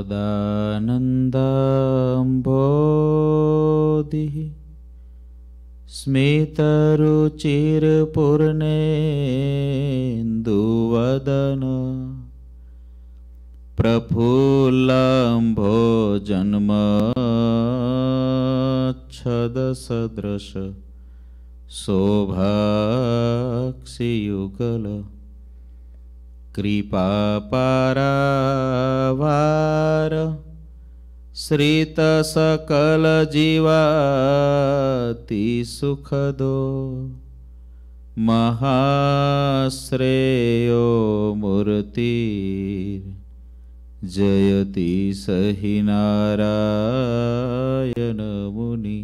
सदानन्दाम्भो दिः स्मितरुचिरपूर्णेन्दुवदन प्रफुल्लाम्भो जन्मच्छदसदृश शोभाक्षियुगल कृपापरावार श्रितसकलजीवातिसुखदो महाश्रेयो मूर्तिर् जयति स हि नारायणमुनि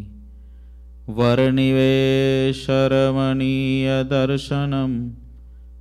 वर्णिवेशरमणीयदर्शनम्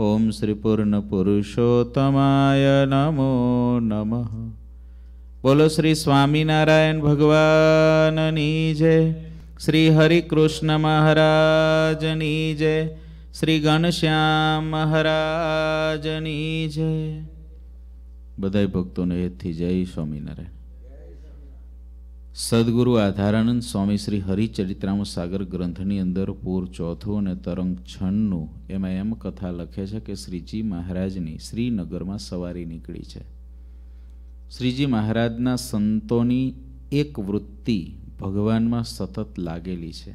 ઓમ શ્રી પૂર્ણ પુરુષોત્તમાય નમો નમઃ બોલો શ્રી સ્વામિનારાયણ ભગવાનની જય શ્રી હરિકૃષ્ણ મહારાજની જય શ્રી ઘનશ્યામ મહારાજની જય બધા ભક્તોને હેતથી જય સ્વામિનારાયણ સદગુરુ આધારાનંદ સ્વામી શ્રી હરિચરિત્રામ સાગર ગ્રંથની અંદર પૂર ચોથું અને તરંગ છન્નું એમાં એમ કથા લખે છે કે શ્રીજી મહારાજની શ્રીનગરમાં સવારી નીકળી છે શ્રીજી મહારાજના સંતોની એક વૃત્તિ ભગવાનમાં સતત લાગેલી છે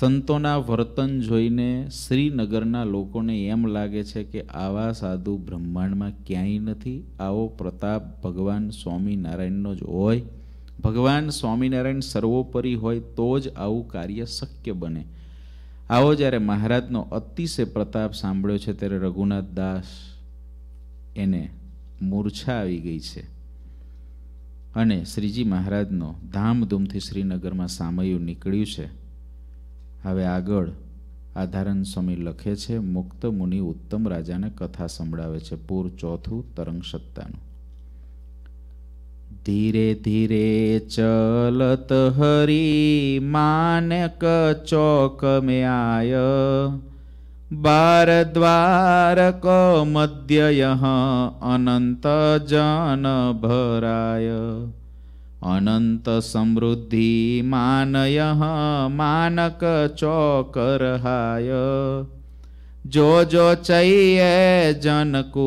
સંતોના વર્તન જોઈને શ્રીનગરના લોકોને એમ લાગે છે કે આવા સાધુ બ્રહ્માંડમાં ક્યાંય નથી આવો પ્રતાપ ભગવાન સ્વામિનારાયણનો જ હોય ભગવાન સ્વામિનારાયણ સર્વોપરી હોય તો જ આવું કાર્ય શક્ય બને આવો જ્યારે મહારાજનો અતિશય પ્રતાપ સાંભળ્યો છે ત્યારે રઘુનાથ દાસ એને મૂર્છા આવી ગઈ છે અને શ્રીજી મહારાજનો ધામધૂમથી શ્રીનગરમાં સામયું નીકળ્યું છે હવે આગળ આધારણ સ્વામી લખે છે મુક્ત મુનિ ઉત્તમ રાજાને કથા સંભળાવે છે પૂર ચોથું તરંગ સત્તાનું ધીરે ધીરે ચલત હરી માનક ચોક મેં આય બાર દ્વારક મધ્ય અનંત જન ભરાય અનંત સમૃદ્ધિ માનય માનક ચોક રહાય जो जो चैये जनकु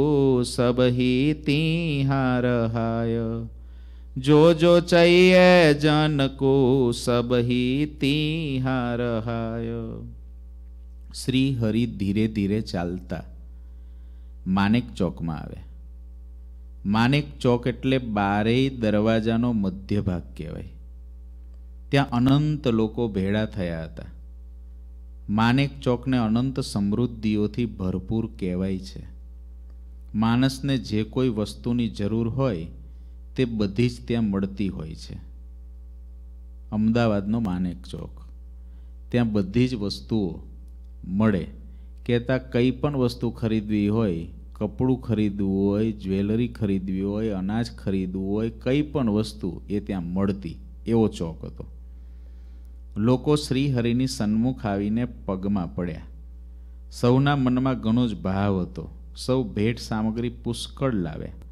सबहि तिहारहाय જો જો चाहिए जन को सब ही શ્રી હરિ ધીરે ધીરે ચાલતા માનેક ચોકમાં આવે માનેક ચોક એટલે બારેય દરવાજાનો મધ્ય ભાગ કહેવાય ત્યાં અનંત લોકો ભેળા થયા હતા માનેક ચોકને અનંત સમૃદ્ધિઓથી ભરપૂર કહેવાય છે માણસને જે કોઈ વસ્તુની જરૂર હોય તે બધી જ ત્યાં મળતી હોય છે અમદાવાદનો માનેક ચોક ત્યાં બધી જ વસ્તુઓ મળે કહેતા કંઈ પણ વસ્તુ ખરીદવી હોય કપડું ખરીદવું હોય જ્વેલરી ખરીદવી હોય અનાજ ખરીદવું હોય કંઈ પણ વસ્તુ એ ત્યાં મળતી એવો ચોક હતો લોકો શ્રીહરિની સન્મુખ આવીને પગમાં પડ્યા સૌના મનમાં ઘણો જ ભાવ હતો સૌ ભેટ સામગ્રી પુષ્કળ લાવ્યા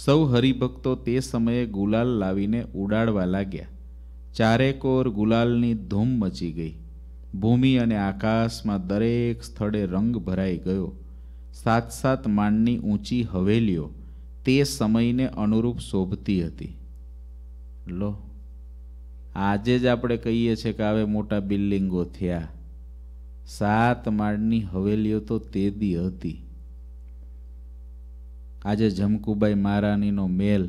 સૌ હરિભક્તો તે સમયે ગુલાલ લાવીને ઉડાડવા લાગ્યા ચારેકોર ગુલાલની ધૂમ મચી ગઈ ભૂમિ અને આકાશમાં દરેક સ્થળે રંગ ભરાઈ ગયો સાત સાત માળની ઊંચી હવેલીઓ તે સમયને અનુરૂપ શોભતી હતી લો આજે જ આપણે કહીએ છીએ કે હવે મોટા બિલ્ડિંગો થયા સાત માળની હવેલીઓ તો તેદી હતી આજે જમકુબાઈ મહારાણીનો મેલ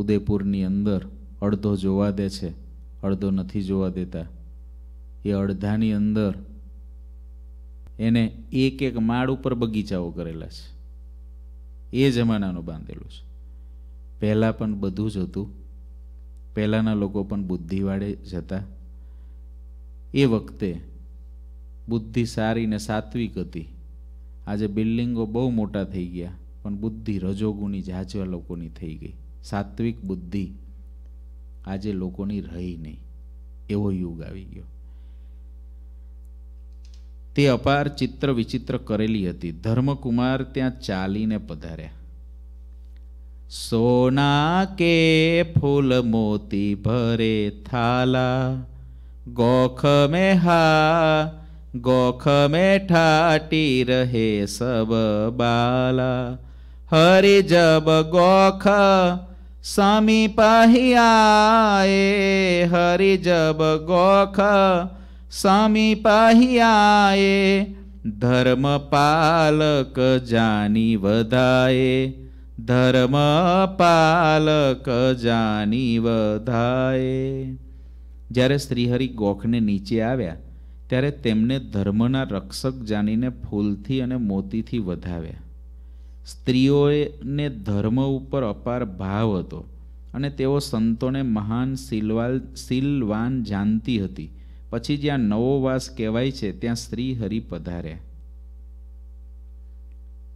ઉદયપુરની અંદર અડધો જોવા દે છે અડધો નથી જોવા દેતા એ અડધાની અંદર એને એક એક માળ ઉપર બગીચાઓ કરેલા છે એ જમાનાનું બાંધેલું છે પહેલાં પણ બધું જ હતું પહેલાંના લોકો પણ બુદ્ધિવાળે જતા એ વખતે બુદ્ધિ સારી ને સાત્વિક હતી આજે બિલ્ડિંગો બહુ મોટા થઈ ગયા પણ બુદ્ધિ રજોગુણી જાજવા લોકોની થઈ ગઈ સાત્વિક બુદ્ધિ આજે લોકોની રહી નહીં એવો યુગ આવી ગયો તે અપાર ચિત્ર વિચિત્ર કરેલી હતી ધર્મકુમાર ત્યાં ચાલીને પધાર્યા સોના કે ફૂલ મોતી ભરે થાલા ગોખ મેં હા ગોખ મેં ઠાટી રહે સબ બાલા હરિ જબ ગોખ સ્વામી પહિયાએ હરિ જબ ગોખ સ્વામી પહિયાએ ધર્મ પાલક જાની વધાએ ધર્મ પાલક જાની વધાએ જ્યારે શ્રીહરિ ગોખને નીચે આવ્યા ત્યારે તેમને ધર્મના રક્ષક જાનીને ફૂલથી અને મોતીથી વધાવ્યા સ્ત્રીઓને ધર્મ ઉપર અપાર ભાવ હતો અને તેઓ સંતોને મહાન સિલવાલ સિલવાન જાણતી હતી પછી જ્યાં નવો વાસ કહેવાય છે ત્યાં સ્ત્રી હરિ પધાર્યા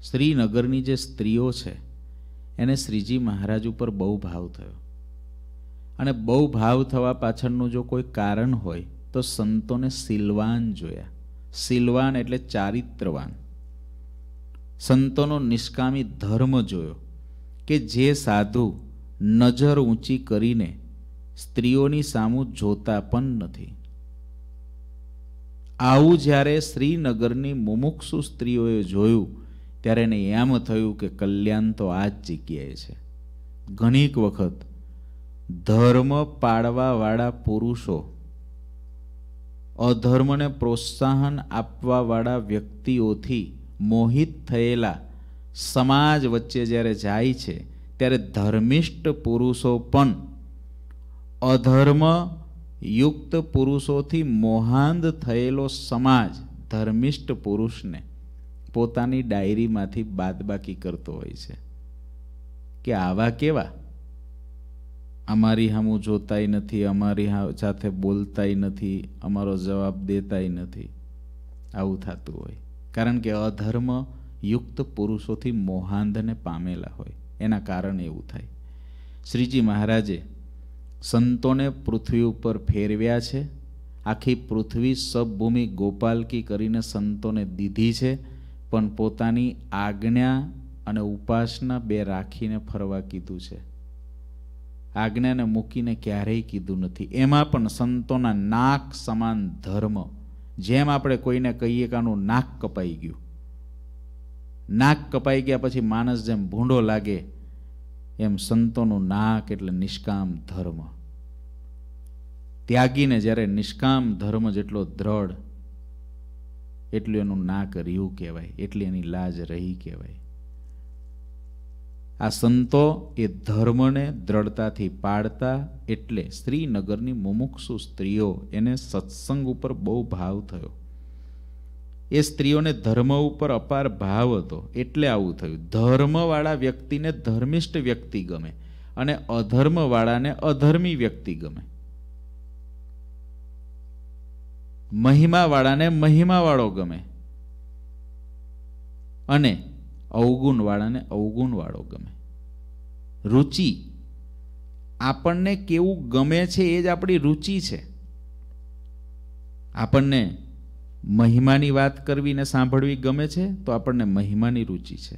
શ્રીનગરની જે સ્ત્રીઓ છે એને શ્રીજી મહારાજ ઉપર બહુ ભાવ થયો અને બહુ ભાવ થવા પાછળનું જો કોઈ કારણ હોય તો સંતોને સિલવાન જોયા સિલવાન એટલે ચારિત્રવાન સંતોનો નિષ્કામી ધર્મ જોયો કે જે સાધુ નજર ઊંચી કરીને સ્ત્રીઓની સામું જોતા પણ નથી આવું જ્યારે શ્રીનગરની મુમુક્ષુ સ્ત્રીઓએ જોયું ત્યારે એને એમ થયું કે કલ્યાણ તો આ જ જગ્યાએ છે ઘણીક વખત ધર્મ પાડવાવાળા પુરુષો અધર્મને પ્રોત્સાહન આપવાવાળા વ્યક્તિઓથી મોહિત થયેલા સમાજ વચ્ચે જ્યારે જાય છે ત્યારે ધર્મિષ્ઠ પુરુષો પણ અધર્મ યુક્ત પુરુષોથી મોહાંધ થયેલો સમાજ ધર્મિષ્ઠ પુરુષને પોતાની ડાયરીમાંથી બાદબાકી કરતો હોય છે કે આવા કેવા અમારી હામું જોતાય નથી અમારી સાથે બોલતાય નથી અમારો જવાબ દેતાય નથી આવું થતું હોય કારણ કે અધર્મ યુક્ત પુરુષોથી મોહાંધને પામેલા હોય એના કારણે એવું થાય શ્રીજી મહારાજે સંતોને પૃથ્વી ઉપર ફેરવ્યા છે આખી પૃથ્વી સબભૂમિ ગોપાલકી કરીને સંતોને દીધી છે પણ પોતાની આજ્ઞા અને ઉપાસના બે રાખીને ફરવા કીધું છે આજ્ઞાને મૂકીને ક્યારેય કીધું નથી એમાં પણ સંતોના નાક સમાન ધર્મ જેમ આપણે કોઈને કહીએ કે આનું નાક કપાઈ ગયું નાક કપાઈ ગયા પછી માણસ જેમ ભૂંડો લાગે એમ સંતોનું નાક એટલે નિષ્કામ ધર્મ ત્યાગીને જ્યારે નિષ્કામ ધર્મ જેટલો દ્રઢ એટલું એનું નાક રહ્યું કહેવાય એટલી એની લાજ રહી કહેવાય આ સંતો એ ધર્મને દ્રઢતાથી પાડતા એટલે શ્રીનગરની મુમુક્ષુ સ્ત્રીઓ એને સત્સંગ ઉપર બહુ ભાવ થયો એ સ્ત્રીઓને ધર્મ ઉપર અપાર ભાવ હતો એટલે આવું થયું ધર્મવાળા વ્યક્તિને ધર્મિષ્ઠ વ્યક્તિ ગમે અને અધર્મવાળાને અધર્મી વ્યક્તિ ગમે મહિમાવાળાને મહિમાવાળો ગમે અને અવગુણવાળાને અવગુણવાળો ગમે રુચિ આપણને કેવું ગમે છે એ જ આપણી રુચિ છે આપણને મહિમાની વાત કરવીને સાંભળવી ગમે છે તો આપણને મહિમાની રુચિ છે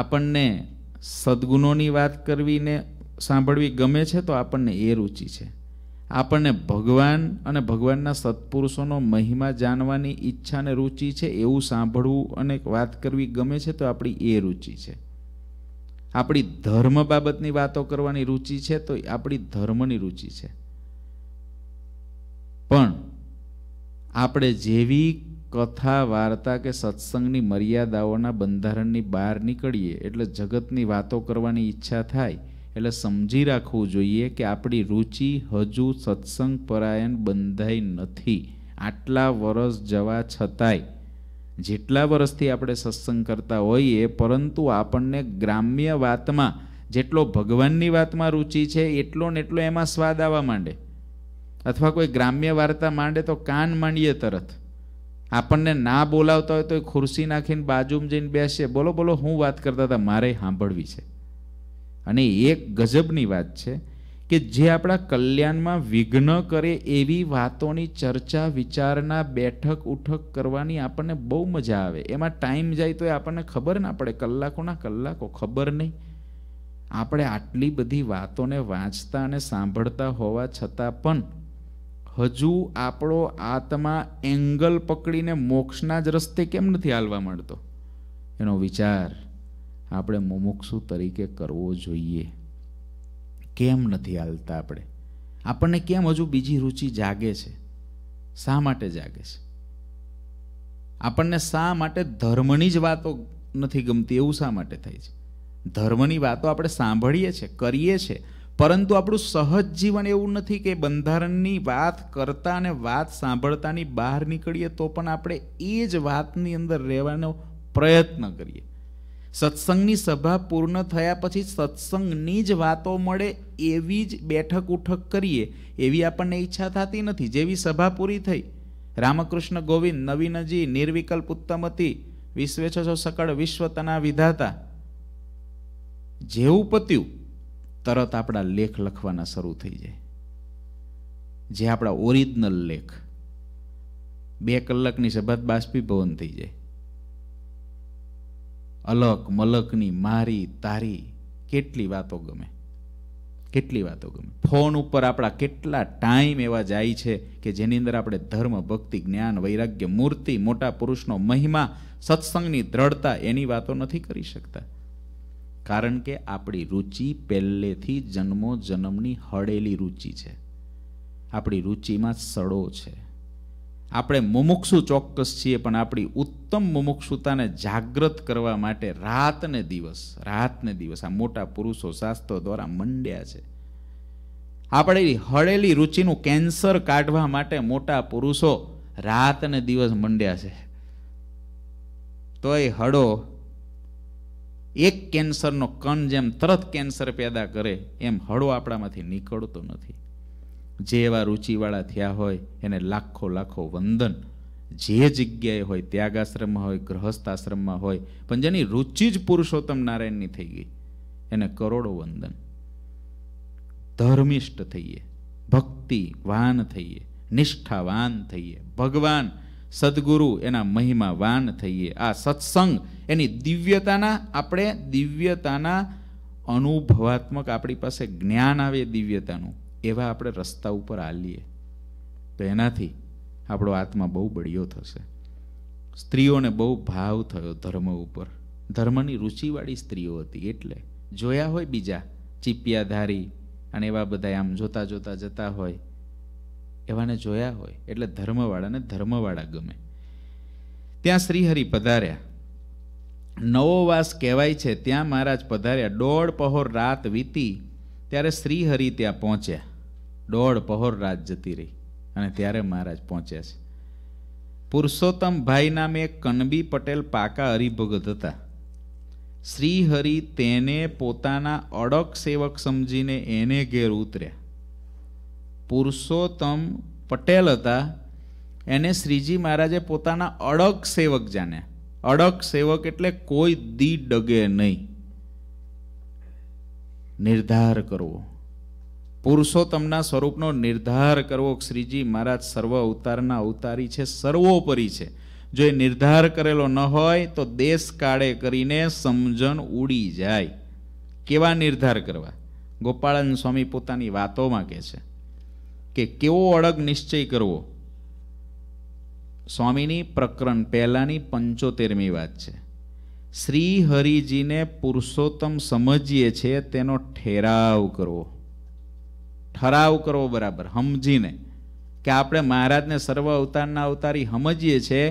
આપણને સદગુણોની વાત કરવીને સાંભળવી ગમે છે તો આપણને એ રુચિ છે આપણને ભગવાન અને ભગવાનના સત્પુરુષોનો મહિમા જાણવાની ઈચ્છા અને રુચિ છે એવું સાંભળવું અને વાત કરવી ગમે છે તો આપણી એ રુચિ છે આપણી ધર્મ બાબતની વાતો કરવાની રુચિ છે તો આપણી ધર્મની રુચિ છે પણ આપણે જેવી કથા વાર્તા કે સત્સંગની મર્યાદાઓના બંધારણની બહાર નીકળીએ એટલે જગતની વાતો કરવાની ઈચ્છા થાય એટલે સમજી રાખવું જોઈએ કે આપણી રુચિ હજુ સત્સંગ પરાયણ બંધાઈ નથી આટલા વરસ જવા છતાંય જેટલા વર્ષથી આપણે સત્સંગ કરતા હોઈએ પરંતુ આપણને ગ્રામ્ય વાતમાં જેટલો ભગવાનની વાતમાં રુચિ છે એટલો ને એટલો એમાં સ્વાદ આવવા માંડે અથવા કોઈ ગ્રામ્ય વાર્તા માંડે તો કાન માંડીએ તરત આપણને ના બોલાવતા હોય તો એ ખુરશી નાખીને બાજુમાં જઈને બેસીએ બોલો બોલો હું વાત કરતા હતા મારે સાંભળવી છે અને એક ગજબની વાત છે કે જે આપણા કલ્યાણમાં વિઘ્ન કરે એવી વાતોની ચર્ચા વિચારના બેઠક ઉઠક કરવાની આપણને બહુ મજા આવે એમાં ટાઈમ જાય તો એ આપણને ખબર ના પડે કલાકોના કલાકો ખબર નહીં આપણે આટલી બધી વાતોને વાંચતા અને સાંભળતા હોવા છતાં પણ હજુ આપણો આત્મા એંગલ પકડીને મોક્ષના જ રસ્તે કેમ નથી હાલવા મળતો એનો વિચાર આપણે મુમુક્ષુ તરીકે કરવો જોઈએ કેમ નથી હાલતા આપણે આપણને કેમ હજુ બીજી રુચિ જાગે છે શા માટે જાગે છે આપણને શા માટે ધર્મની જ વાતો નથી ગમતી એવું શા માટે થાય છે ધર્મની વાતો આપણે સાંભળીએ છીએ કરીએ છીએ પરંતુ આપણું સહજ જીવન એવું નથી કે બંધારણની વાત કરતા અને વાત સાંભળતાની બહાર નીકળીએ તો પણ આપણે એ જ વાતની અંદર રહેવાનો પ્રયત્ન કરીએ સત્સંગની સભા પૂર્ણ થયા પછી સત્સંગની જ વાતો મળે એવી જ બેઠક ઉઠક કરીએ એવી આપણને ઈચ્છા થતી નથી જેવી સભા પૂરી થઈ રામકૃષ્ણ ગોવિંદ નવીનજી નિર્વિકલ્પ ઉત્તમતી વિશ્વે વિશ્વેચ્છો સકળ વિશ્વ તના વિધાતા જેવું પત્યું તરત આપણા લેખ લખવાના શરૂ થઈ જાય જે આપણા ઓરિજિનલ લેખ બે કલાકની સભા બાષ્પીભવન થઈ જાય અલક મલકની મારી તારી કેટલી વાતો ગમે કેટલી વાતો ગમે ફોન ઉપર આપણા કેટલા ટાઈમ એવા જાય છે કે જેની અંદર આપણે ધર્મ ભક્તિ જ્ઞાન વૈરાગ્ય મૂર્તિ મોટા પુરુષનો મહિમા સત્સંગની દ્રઢતા એની વાતો નથી કરી શકતા કારણ કે આપણી રુચિ પહેલેથી જન્મો જન્મની હળેલી રુચિ છે આપણી રુચિમાં સડો છે આપણે મુમુક્ષુ ચોક્કસ છીએ પણ આપણી ઉત્તમ મુમુક્ષુતાને જાગ્રત કરવા માટે રાત ને દિવસ રાત ને દિવસ આ મોટા પુરુષો શાસ્ત્રો દ્વારા મંડ્યા છે આપણે હળેલી રુચિનું કેન્સર કાઢવા માટે મોટા પુરુષો રાત ને દિવસ મંડ્યા છે તો એ હળો એક કેન્સરનો કણ જેમ તરત કેન્સર પેદા કરે એમ હળો આપણામાંથી નીકળતો નથી જે એવા રુચિવાળા થયા હોય એને લાખો લાખો વંદન જે જગ્યાએ હોય ત્યાગાશ્રમમાં હોય ગ્રહસ્થ આશ્રમમાં હોય પણ જેની રુચિ જ પુરુષોત્તમ નારાયણની થઈ ગઈ એને કરોડો વંદન ધર્મિષ્ઠ થઈએ ભક્તિ વાન થઈએ નિષ્ઠાવાન થઈએ ભગવાન સદગુરુ એના મહિમાવાન થઈએ આ સત્સંગ એની દિવ્યતાના આપણે દિવ્યતાના અનુભવાત્મક આપણી પાસે જ્ઞાન આવે દિવ્યતાનું એવા આપણે રસ્તા ઉપર આલીએ તો એનાથી આપણો આત્મા બહુ બળિયો થશે સ્ત્રીઓને બહુ ભાવ થયો ધર્મ ઉપર ધર્મની રુચિવાળી સ્ત્રીઓ હતી એટલે જોયા હોય બીજા ચીપિયાધારી અને એવા બધા આમ જોતા જોતા જતા હોય એવાને જોયા હોય એટલે ધર્મવાળાને ધર્મવાળા ગમે ત્યાં શ્રીહરિ પધાર્યા નવો વાસ કહેવાય છે ત્યાં મહારાજ પધાર્યા દોઢ પહોર રાત વીતી ત્યારે શ્રીહરિ ત્યાં પહોંચ્યા દોઢ પહોર રાત જતી રહી અને ત્યારે મહારાજ પહોંચ્યા છે પુરુષોત્તમ ભાઈ નામે કનબી પટેલ પાકા હરિભગત હતા શ્રીહરિ તેને પોતાના અડક સેવક સમજીને એને ઘેર ઉતર્યા પુરુષોત્તમ પટેલ હતા એને શ્રીજી મહારાજે પોતાના અડક સેવક જાણ્યા અડક સેવક એટલે કોઈ દી ડગે નહીં નિર્ધાર કરવો પુરુષોત્તમના સ્વરૂપનો નિર્ધાર કરવો શ્રીજી મહારાજ સર્વ અવતારના અવતારી છે સર્વોપરી છે જો એ નિર્ધાર કરેલો ન હોય તો દેશ કાળે કરીને સમજણ ઉડી જાય કેવા નિર્ધાર કરવા ગોપાળન સ્વામી પોતાની વાતોમાં કહે છે કે કેવો અડગ નિશ્ચય કરવો સ્વામીની પ્રકરણ પહેલાંની પંચોતેરમી વાત છે શ્રી હરિજીને પુરુષોત્તમ સમજીએ છીએ તેનો ઠેરાવ કરવો ઠરાવ કરવો બરાબર સમજીને કે આપણે મહારાજને સર્વ અવતારના અવતારી સમજીએ છીએ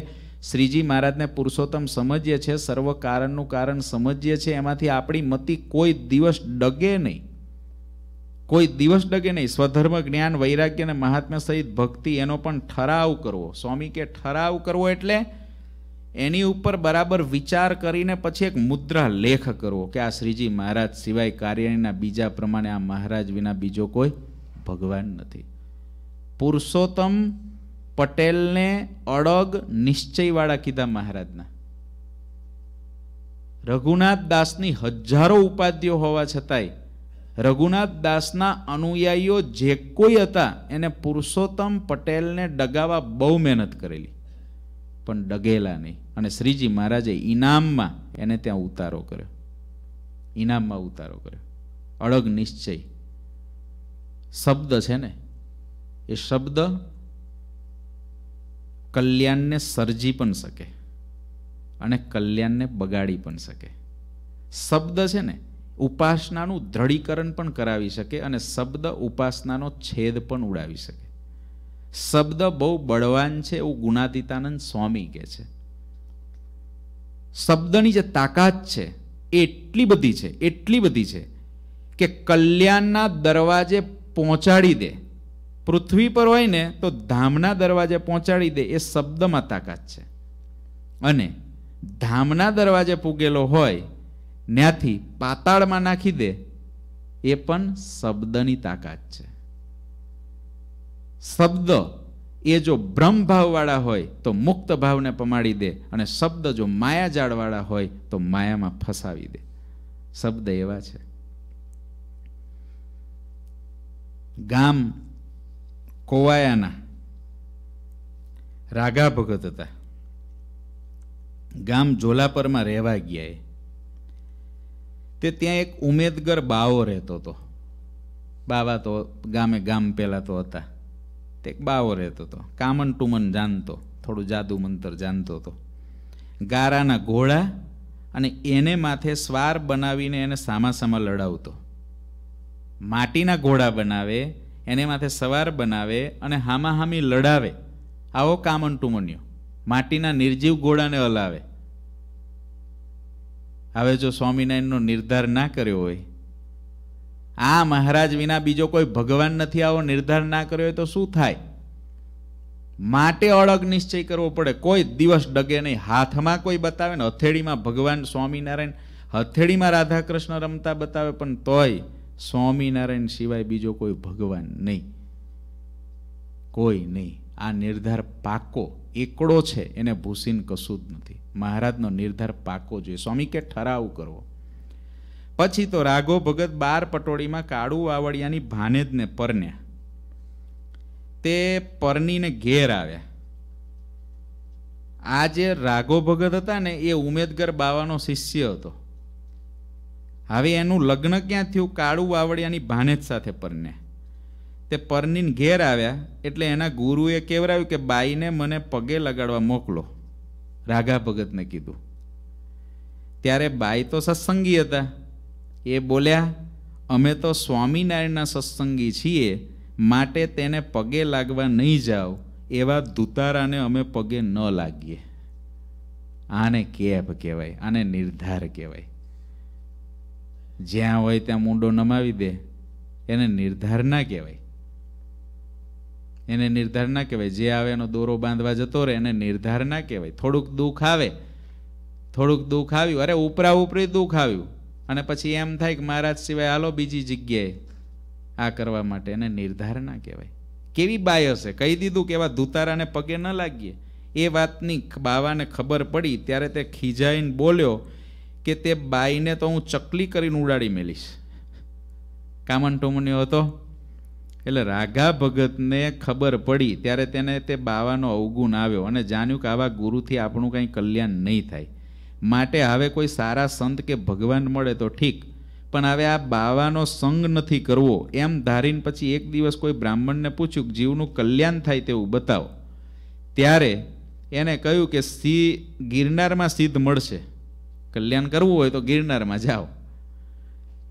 શ્રીજી મહારાજને પુરુષોત્તમ સમજીએ છીએ સર્વ કારણનું કારણ સમજીએ છીએ એમાંથી આપણી મતિ કોઈ દિવસ ડગે નહીં કોઈ દિવસ ડગે નહીં સ્વધર્મ જ્ઞાન વૈરાગ્ય અને મહાત્મ્ય સહિત ભક્તિ એનો પણ ઠરાવ કરવો સ્વામી કે ઠરાવ કરવો એટલે એની ઉપર બરાબર વિચાર કરીને પછી એક મુદ્રા લેખ કરવો કે આ શ્રીજી મહારાજ સિવાય કાર્યના બીજા પ્રમાણે આ મહારાજ વિના બીજો કોઈ ભગવાન નથી પુરુષોત્તમ પટેલને અડગ નિશ્ચયવાળા કીધા મહારાજના રઘુનાથ દાસની હજારો ઉપાધ્યો હોવા છતાંય રઘુનાથ દાસના અનુયાયીઓ જે કોઈ હતા એને પુરુષોત્તમ પટેલને ડગાવા બહુ મહેનત કરેલી પણ ડગેલા નહીં અને શ્રીજી મહારાજે ઇનામમાં એને ત્યાં ઉતારો કર્યો ઇનામમાં ઉતારો કર્યો અળગ નિશ્ચય શબ્દ છે ને એ શબ્દ કલ્યાણને સર્જી પણ શકે અને કલ્યાણને બગાડી પણ શકે શબ્દ છે ને ઉપાસનાનું દ્રઢીકરણ પણ કરાવી શકે અને શબ્દ ઉપાસનાનો છેદ પણ ઉડાવી શકે શબ્દ બહુ બળવાન છે એવું ગુણાતીતાનંદ સ્વામી કે છે શબ્દની જે તાકાત છે એ એટલી બધી છે એટલી બધી છે કે કલ્યાણના દરવાજે પહોંચાડી દે પૃથ્વી પર હોય ને તો ધામના દરવાજે પહોંચાડી દે એ શબ્દમાં તાકાત છે અને ધામના દરવાજે પૂગેલો હોય ત્યાંથી પાતાળમાં નાખી દે એ પણ શબ્દની તાકાત છે શબ્દ એ જો બ્રહ્મ ભાવવાળા હોય તો મુક્ત ભાવને પમાડી દે અને શબ્દ જો માયા જાળવાળા હોય તો માયામાં ફસાવી દે શબ્દ એવા છે ગામ કોવાયાના રાગા ભગત હતા ગામ જોલાપરમાં રહેવા ગયા એ તે ત્યાં એક ઉમેદગર બાવો રહેતો હતો બાવા તો ગામે ગામ પહેલાં તો હતા તે એક બાવો રહેતો હતો કામન ટુમન જાણતો થોડું જાદુ મંતર જાણતો હતો ગારાના ઘોડા અને એને માથે સ્વાર બનાવીને એને સામાસામાં લડાવતો માટીના ઘોડા બનાવે એને માથે સવાર બનાવે અને હામાહામી લડાવે આવો કામન ટુમન્યો માટીના નિર્જીવ ઘોડાને હલાવે હવે જો સ્વામિનારાયણનો નિર્ધાર ના કર્યો હોય આ મહારાજ વિના બીજો કોઈ ભગવાન નથી આવો નિર્ધાર ના કર્યો હોય તો શું થાય માટે અળગ નિશ્ચય કરવો પડે કોઈ દિવસ ડગે નહીં હાથમાં કોઈ બતાવે ને હથેળીમાં ભગવાન સ્વામિનારાયણ હથેળીમાં રાધા કૃષ્ણ રમતા બતાવે પણ તોય સ્વામિનારાયણ સિવાય બીજો કોઈ ભગવાન નહીં કોઈ નહીં આ નિર્ધાર પાકો એકડો છે એને ભૂસીન કશું જ નથી મહારાજનો નિર્ધાર પાકો જોઈએ સ્વામી કે ઠરાવ કરવો પછી તો રાઘો ભગત બાર પટોળીમાં કાળું વાવડિયાની ભાનેજને પરન્યા તે પરનીને ઘેર આવ્યા આ જે રાઘો ભગત હતા ને એ ઉમેદગર બાવાનો શિષ્ય હતો હવે એનું લગ્ન ક્યાં થયું કાળું વાવડિયાની ભાનેજ સાથે પરને તે પરનીને ઘેર આવ્યા એટલે એના ગુરુએ કેવરાવ્યું કે બાઈને મને પગે લગાડવા મોકલો રાઘા ભગતને કીધું ત્યારે બાઈ તો સત્સંગી હતા એ બોલ્યા અમે તો સ્વામિનારાયણના સત્સંગી છીએ માટે તેને પગે લાગવા નહીં જાઓ એવા ધુતારાને અમે પગે ન લાગીએ આને કેપ કહેવાય આને નિર્ધાર કહેવાય જ્યાં હોય ત્યાં મૂંડો નમાવી દે એને નિર્ધાર ના કહેવાય એને નિર્ધાર ના કહેવાય જે આવે એનો દોરો બાંધવા જતો રહે એને નિર્ધાર ના કહેવાય થોડુંક દુઃખ આવે થોડુંક દુઃખ આવ્યું અરે ઉપરા ઉપરી દુઃખ આવ્યું અને પછી એમ થાય કે મહારાજ સિવાય આલો બીજી જગ્યાએ આ કરવા માટે એને નિર્ધારણા કહેવાય કેવી બાય હશે કહી દીધું કે એવા ધૂતારાને પગે ન લાગીએ એ વાતની બાવાને ખબર પડી ત્યારે તે ખીજાઈને બોલ્યો કે તે બાઈને તો હું ચકલી કરીને ઉડાડી મેલીશ કામન ટોમન્યો હતો એટલે રાઘા ભગતને ખબર પડી ત્યારે તેને તે બાવાનો અવગુણ આવ્યો અને જાણ્યું કે આવા ગુરુથી આપણું કંઈ કલ્યાણ નહીં થાય માટે હવે કોઈ સારા સંત કે ભગવાન મળે તો ઠીક પણ હવે આ બાવાનો સંગ નથી કરવો એમ ધારીને પછી એક દિવસ કોઈ બ્રાહ્મણને પૂછ્યું જીવનું કલ્યાણ થાય તેવું બતાવો ત્યારે એને કહ્યું કે સિંહ ગિરનારમાં સિદ્ધ મળશે કલ્યાણ કરવું હોય તો ગિરનારમાં જાઓ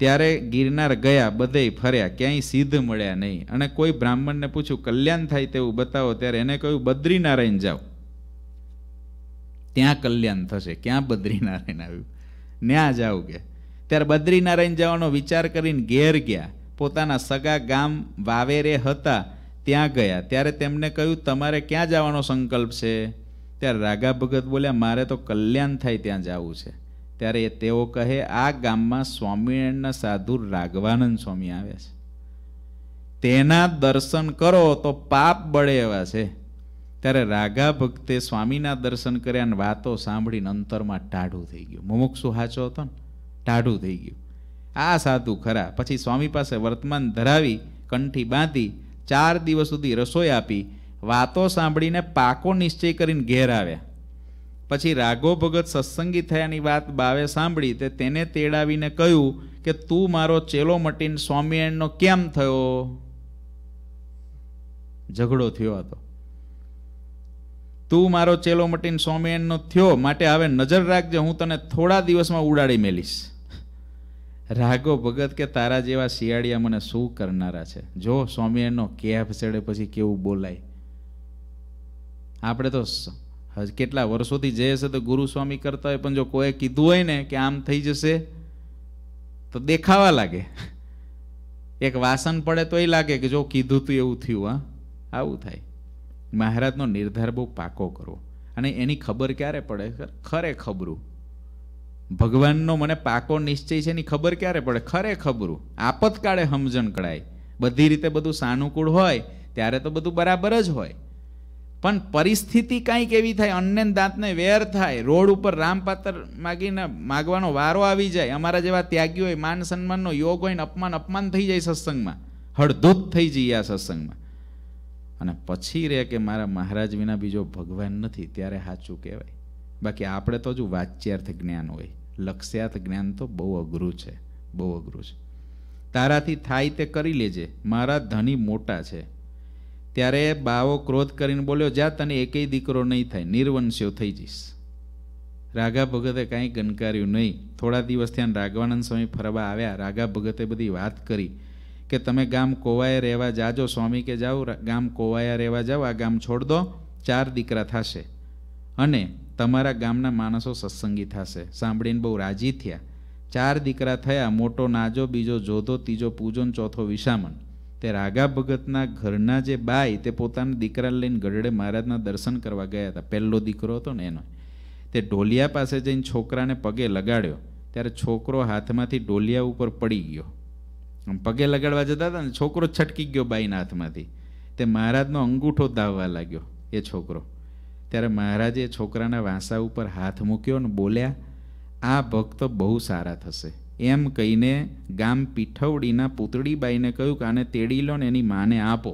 ત્યારે ગિરનાર ગયા બધે ફર્યા ક્યાંય સિદ્ધ મળ્યા નહીં અને કોઈ બ્રાહ્મણને પૂછ્યું કલ્યાણ થાય તેવું બતાવો ત્યારે એને કહ્યું બદ્રીનારાયણ જાઓ ત્યાં કલ્યાણ થશે ક્યાં બદ્રીનારાયણ આવ્યું ન્યા જાવ કે ત્યારે બદ્રીનારાયણ જવાનો વિચાર કરીને ઘેર ગયા પોતાના સગા ગામ વાવેરે હતા ત્યાં ગયા ત્યારે તેમને કહ્યું તમારે ક્યાં જવાનો સંકલ્પ છે ત્યારે રાગા ભગત બોલ્યા મારે તો કલ્યાણ થાય ત્યાં જવું છે ત્યારે તેઓ કહે આ ગામમાં સ્વામિનારાયણના સાધુ રાઘવાનંદ સ્વામી આવ્યા છે તેના દર્શન કરો તો પાપ બળે એવા છે ત્યારે રાગા ભક્તે સ્વામીના દર્શન કર્યા અને વાતો સાંભળીને અંતરમાં ટાઢું થઈ ગયું મુમુક્ષુ હાચો હતો ને ટાઢું થઈ ગયું આ સાધુ ખરા પછી સ્વામી પાસે વર્તમાન ધરાવી કંઠી બાંધી ચાર દિવસ સુધી રસોઈ આપી વાતો સાંભળીને પાકો નિશ્ચય કરીને ઘેર આવ્યા પછી રાઘો ભગત સત્સંગી થયાની વાત બાવે સાંભળી તે તેને તેડાવીને કહ્યું કે તું મારો ચેલો મટીન સ્વામિયાણનો કેમ થયો ઝઘડો થયો હતો તું મારો ચેલો મટીન સોમેનનો થયો માટે હવે નજર રાખજે હું તને થોડા દિવસમાં ઉડાડી મેલીશ રાઘો ભગત કે તારા જેવા શિયાળિયા મને શું કરનારા છે જો સ્વામિયાણનો કેફ ચડે પછી કેવું બોલાય આપણે તો કેટલા વર્ષોથી જે હશે તો ગુરુ સ્વામી કરતા હોય પણ જો કોઈ કીધું હોય ને કે આમ થઈ જશે તો દેખાવા લાગે એક વાસન પડે તો એ લાગે કે જો કીધું તું એવું થયું હા આવું થાય મહારાજનો નિર્ધાર બહુ પાકો કરો અને એની ખબર ક્યારે પડે ખરે ખબરું ભગવાનનો મને પાકો નિશ્ચય છે એની ખબર ક્યારે પડે ખરે ખબરું આપતકાળે સમજણ કળાય બધી રીતે બધું સાનુકૂળ હોય ત્યારે તો બધું બરાબર જ હોય પણ પરિસ્થિતિ કાંઈક એવી થાય અન્ન દાંતને વેર થાય રોડ ઉપર રામપાત્ર માગીને માગવાનો વારો આવી જાય અમારા જેવા ત્યાગી હોય માન સન્માનનો યોગ હોય ને અપમાન અપમાન થઈ જાય સત્સંગમાં હળધૂત થઈ જઈએ આ સત્સંગમાં અને પછી રહે કે મારા મહારાજ વિના બીજો ભગવાન નથી ત્યારે સાચું કહેવાય બાકી આપણે તો જો વાચ્યાર્થ જ્ઞાન હોય લક્ષ્યાર્થ જ્ઞાન તો બહુ અઘરું છે બહુ અઘરું છે તારાથી થાય તે કરી લેજે મારા ધની મોટા છે ત્યારે બાવો ક્રોધ કરીને બોલ્યો જા તને એકેય દીકરો નહીં થાય નિર્વંશ્યો થઈ જઈશ રાઘા ભગતે કાંઈ ગણકાર્યું નહીં થોડા દિવસ ત્યાં રાઘવાનંદ સ્વામી ફરવા આવ્યા રાઘા ભગતે બધી વાત કરી કે તમે ગામ કોવાએ રહેવા જાજો સ્વામી કે જાઓ ગામ કોવાયા રહેવા જાઓ આ ગામ છોડ દો ચાર દીકરા થશે અને તમારા ગામના માણસો સત્સંગી થશે સાંભળીને બહુ રાજી થયા ચાર દીકરા થયા મોટો નાજો બીજો જોધો ત્રીજો પૂજો ચોથો વિશામન તે રાગા ભગતના ઘરના જે બાઈ તે પોતાના દીકરા લઈને ગઢડે મહારાજના દર્શન કરવા ગયા હતા પહેલો દીકરો હતો ને એનો તે ઢોલિયા પાસે જઈને છોકરાને પગે લગાડ્યો ત્યારે છોકરો હાથમાંથી ઢોલિયા ઉપર પડી ગયો પગે લગાડવા જતા હતા ને છોકરો છટકી ગયો બાઈના હાથમાંથી તે મહારાજનો અંગૂઠો દાવવા લાગ્યો એ છોકરો ત્યારે મહારાજે છોકરાના વાંસા ઉપર હાથ મૂક્યો ને બોલ્યા આ ભક્ત બહુ સારા થશે એમ કહીને ગામ પીઠવડીના પૂતળીબાઈને કહ્યું કે આને તેડી લો ને એની માને આપો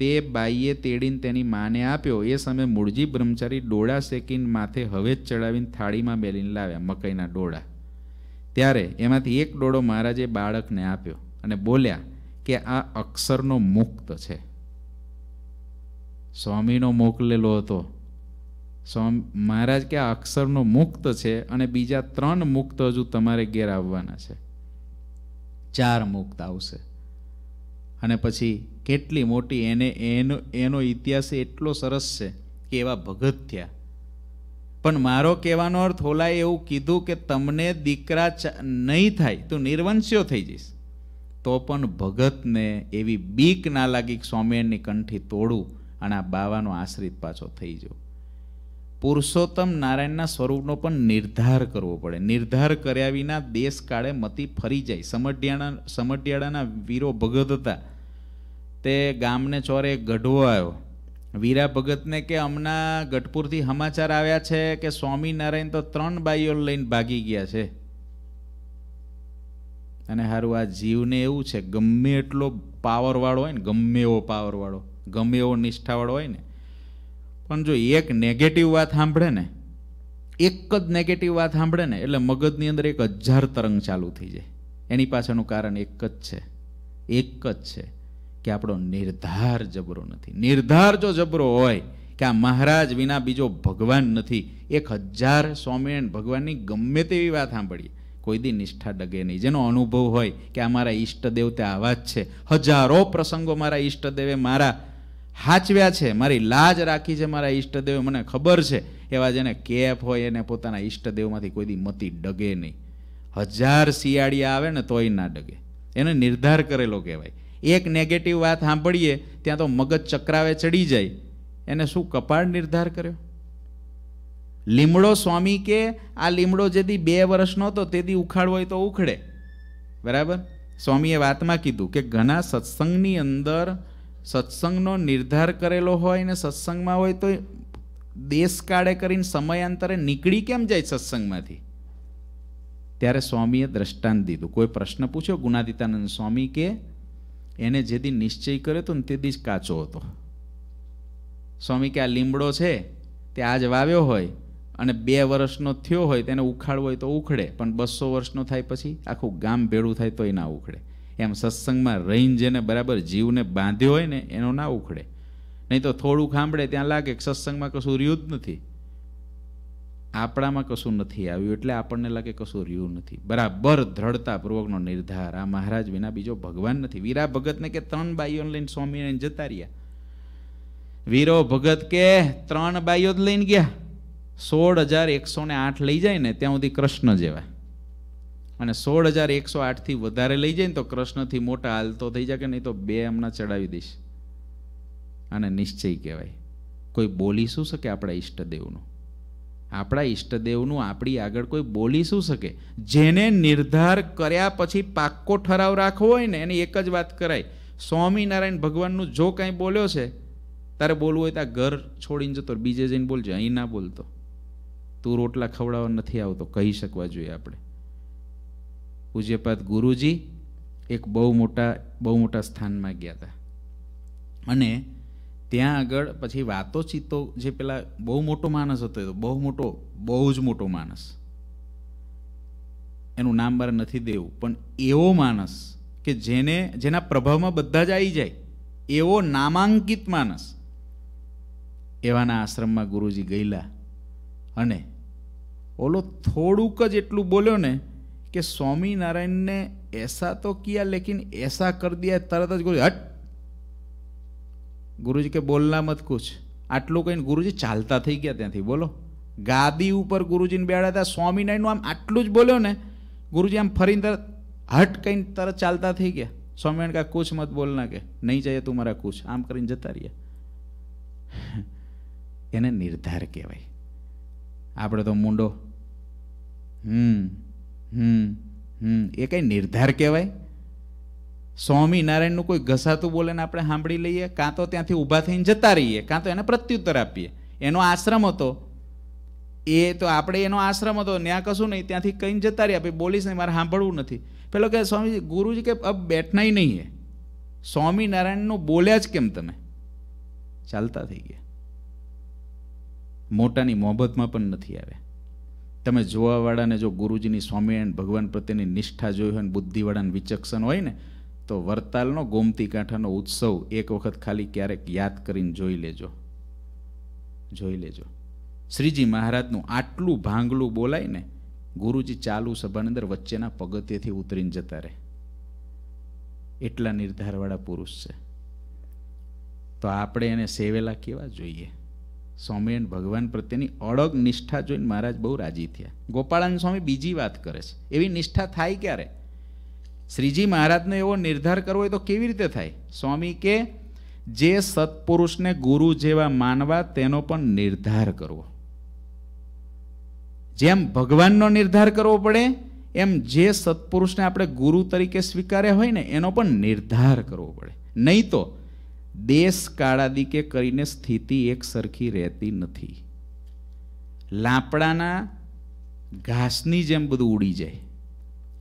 તે બાઈએ તેડીને તેની માને આપ્યો એ સમયે મૂળજી બ્રહ્મચારી ડોળા શેકીને માથે હવે જ ચડાવીને થાળીમાં બેલીને લાવ્યા મકાઈના ડોળા ત્યારે એમાંથી એક ડોળો મહારાજે બાળકને આપ્યો અને બોલ્યા કે આ અક્ષરનો મુક્ત છે સ્વામીનો મોકલેલો હતો સ્વામી મહારાજ કે આ અક્ષરનો મુક્ત છે અને બીજા ત્રણ મુક્ત હજુ તમારે ઘેર આવવાના છે ચાર મુક્ત આવશે અને પછી કેટલી મોટી એને એનો એનો ઇતિહાસ એટલો સરસ છે કે એવા ભગત થયા પણ મારો કહેવાનો અર્થ ઓલાએ એવું કીધું કે તમને દીકરા નહીં થાય તું નિર્વંશ્યો થઈ જઈશ તો પણ ભગતને એવી બીક ના લાગી સ્વામિનારાયણની કંઠી તોડું અને આ બાવાનો આશ્રિત પાછો થઈ જવું પુરુષોત્તમ નારાયણના સ્વરૂપનો પણ નિર્ધાર કરવો પડે નિર્ધાર કર્યા વિના દેશ કાળે મતી ફરી જાય સમઢિયાળા સમઢિયાળાના વીરો ભગત હતા તે ગામને ચોરે ગઢવો આવ્યો વીરા ભગતને કે હમણાં ગઢપુરથી સમાચાર આવ્યા છે કે સ્વામિનારાયણ તો ત્રણ બાઈઓ લઈને ભાગી ગયા છે અને સારું આ જીવને એવું છે ગમે એટલો પાવરવાળો હોય ને ગમે એવો પાવરવાળો ગમે એવો નિષ્ઠાવાળો હોય ને પણ જો એક નેગેટિવ વાત સાંભળે ને એક જ નેગેટિવ વાત સાંભળે ને એટલે મગજની અંદર એક હજાર તરંગ ચાલુ થઈ જાય એની પાછળનું કારણ એક જ છે એક જ છે કે આપણો નિર્ધાર જબરો નથી નિર્ધાર જો જબરો હોય કે આ મહારાજ વિના બીજો ભગવાન નથી એક હજાર સ્વામિનારાયણ ભગવાનની ગમે તેવી વાત સાંભળીએ કોઈ દી નિષ્ઠા ડગે નહીં જેનો અનુભવ હોય કે આ મારા ઈષ્ટદેવ તે આવા જ છે હજારો પ્રસંગો મારા ઈષ્ટદેવે મારા હાચવ્યા છે મારી લાજ રાખી છે મારા ઈષ્ટદેવે મને ખબર છે એવા જેને કેફ હોય એને પોતાના ઈષ્ટદેવમાંથી કોઈ દી મતી ડગે નહીં હજાર શિયાળીયા આવે ને તોય ના ડગે એને નિર્ધાર કરેલો કહેવાય એક નેગેટિવ વાત સાંભળીએ ત્યાં તો મગજ ચક્રાવે ચડી જાય એને શું કપાળ નિર્ધાર કર્યો લીમડો સ્વામી કે આ લીમડો જેથી બે વર્ષનો હતો તેથી ઉખાડવો હોય તો ઉખડે બરાબર સ્વામીએ વાતમાં કીધું કે ઘણા સત્સંગની અંદર સત્સંગનો નિર્ધાર કરેલો હોય ને સત્સંગમાં હોય તો દેશ કાળે કરીને સમયાંતરે નીકળી કેમ જાય સત્સંગમાંથી ત્યારે સ્વામીએ દ્રષ્ટાંત દીધું કોઈ પ્રશ્ન પૂછ્યો ગુનાદિતાનંદ સ્વામી કે એને જેથી નિશ્ચય કર્યો હતો ને તેથી જ કાચો હતો સ્વામી કે આ લીમડો છે તે આજ વાવ્યો હોય અને બે વર્ષનો થયો હોય તેને ઉખાડવો હોય તો ઉખડે પણ બસો વર્ષનો થાય પછી આખું ગામ ભેળું થાય તોય ના ઉખડે એમ સત્સંગમાં રહીને જેને બરાબર જીવને બાંધ્યો હોય ને એનો ના ઉખડે નહીં તો થોડું સાંભળે ત્યાં લાગે કે સત્સંગમાં કશું રહ્યું જ નથી આપણામાં કશું નથી આવ્યું એટલે આપણને લાગે કશું રહ્યું નથી બરાબર દ્રઢતાપૂર્વકનો નિર્ધાર આ મહારાજ વિના બીજો ભગવાન નથી વીરા ભગતને કે ત્રણ બાઈઓ લઈને સ્વામીને જતા રહ્યા વીરો ભગત કે ત્રણ બાઈઓ જ લઈને ગયા સોળ હજાર એકસો ને આઠ લઈ જાય ને ત્યાં સુધી કૃષ્ણ જેવા અને સોળ હજાર એકસો આઠથી વધારે લઈ જાય ને તો કૃષ્ણથી મોટા હાલતો થઈ જાય કે નહીં તો બે હમણાં ચડાવી દઈશ અને નિશ્ચય કહેવાય કોઈ બોલી શું શકે આપણા ઈષ્ટદેવનું આપણા ઈષ્ટદેવનું આપણી આગળ કોઈ બોલી શું શકે જેને નિર્ધાર કર્યા પછી પાક્કો ઠરાવ રાખવો હોય ને એની એક જ વાત કરાય સ્વામિનારાયણ ભગવાનનું જો કાંઈ બોલ્યો છે તારે બોલવું હોય તો ત્યાં ઘર છોડીને જતો બીજે જઈને બોલજો અહીં ના બોલતો તું રોટલા ખવડાવવા નથી આવતો કહી શકવા જોઈએ આપણે પૂજ્યપાદ ગુરુજી એક બહુ મોટા બહુ મોટા સ્થાનમાં ગયા હતા અને ત્યાં આગળ પછી વાતો ચિત્તો જે પેલા બહુ મોટો માણસ હતો બહુ મોટો બહુ જ મોટો માણસ એનું નામ મારે નથી દેવું પણ એવો માણસ કે જેને જેના પ્રભાવમાં બધા જ આવી જાય એવો નામાંકિત માણસ એવાના આશ્રમમાં ગુરુજી ગયેલા અને ઓલો થોડુંક જ એટલું બોલ્યો ને કે સ્વામિનારાયણને એસા તો કિયા લેકિન એસા કર દિયા તરત જ ગુરુ હટ ગુરુજી કે બોલના મત કુછ આટલું કહીને ગુરુજી ચાલતા થઈ ગયા ત્યાંથી બોલો ગાદી ઉપર ગુરુજીને બેઠા હતા સ્વામિનારાયણનું આમ આટલું જ બોલ્યો ને ગુરુજી આમ ફરીને તરત હટ કહીને તરત ચાલતા થઈ ગયા સ્વામિનારાયણ કા કુછ મત બોલના કે નહીં જઈએ તું મારા કુછ આમ કરીને જતા રહ્યા એને નિર્ધાર કહેવાય આપણે તો મૂંડો હમ હમ હમ એ કંઈ નિર્ધાર કહેવાય સ્વામિનારાયણનું કોઈ ઘસાતું બોલે આપણે સાંભળી લઈએ કાં તો ત્યાંથી ઊભા થઈને જતા રહીએ કાં તો એને પ્રત્યુત્તર આપીએ એનો આશ્રમ હતો એ તો આપણે એનો આશ્રમ હતો ત્યાં કશું નહીં ત્યાંથી કંઈ જતા રહ્યા ભાઈ બોલીશ નહીં મારે સાંભળવું નથી પેલો કે સ્વામીજી ગુરુજી કે અબ બેઠના નહીં હે સ્વામિનારાયણનું બોલ્યા જ કેમ તમે ચાલતા થઈ ગયા મોટાની મોહબતમાં પણ નથી આવ્યા તમે જોવાવાળાને જો ગુરુજીની સ્વામિનારાયણ ભગવાન પ્રત્યેની નિષ્ઠા જોઈ હોય ને બુદ્ધિવાળાને વિચક્ષણ હોય ને તો વરતાલનો ગોમતી કાંઠાનો ઉત્સવ એક વખત ખાલી ક્યારેક યાદ કરીને જોઈ લેજો જોઈ લેજો શ્રીજી મહારાજનું આટલું ભાંગલું બોલાય ને ગુરુજી ચાલુ સભાની અંદર વચ્ચેના પગથિયેથી ઉતરીને જતા રહે એટલા નિર્ધારવાળા પુરુષ છે તો આપણે એને સેવેલા કેવા જોઈએ સ્વામિનારાયણ ભગવાન પ્રત્યેની અડગ નિષ્ઠા જોઈને મહારાજ બહુ રાજી થયા ગોપાળાન સ્વામી બીજી વાત કરે છે એવી નિષ્ઠા થાય ક્યારે શ્રીજી મહારાજનો એવો નિર્ધાર કરવો હોય તો કેવી રીતે થાય સ્વામી કે જે સત્પુરુષને ગુરુ જેવા માનવા તેનો પણ નિર્ધાર કરવો જેમ ભગવાનનો નિર્ધાર કરવો પડે એમ જે સત્પુરુષને આપણે ગુરુ તરીકે સ્વીકાર્યા હોય ને એનો પણ નિર્ધાર કરવો પડે નહીં તો દેશ કાળાદીકે કરીને સ્થિતિ એક સરખી રહેતી નથી લાપડાના ઘાસની જેમ બધું ઉડી જાય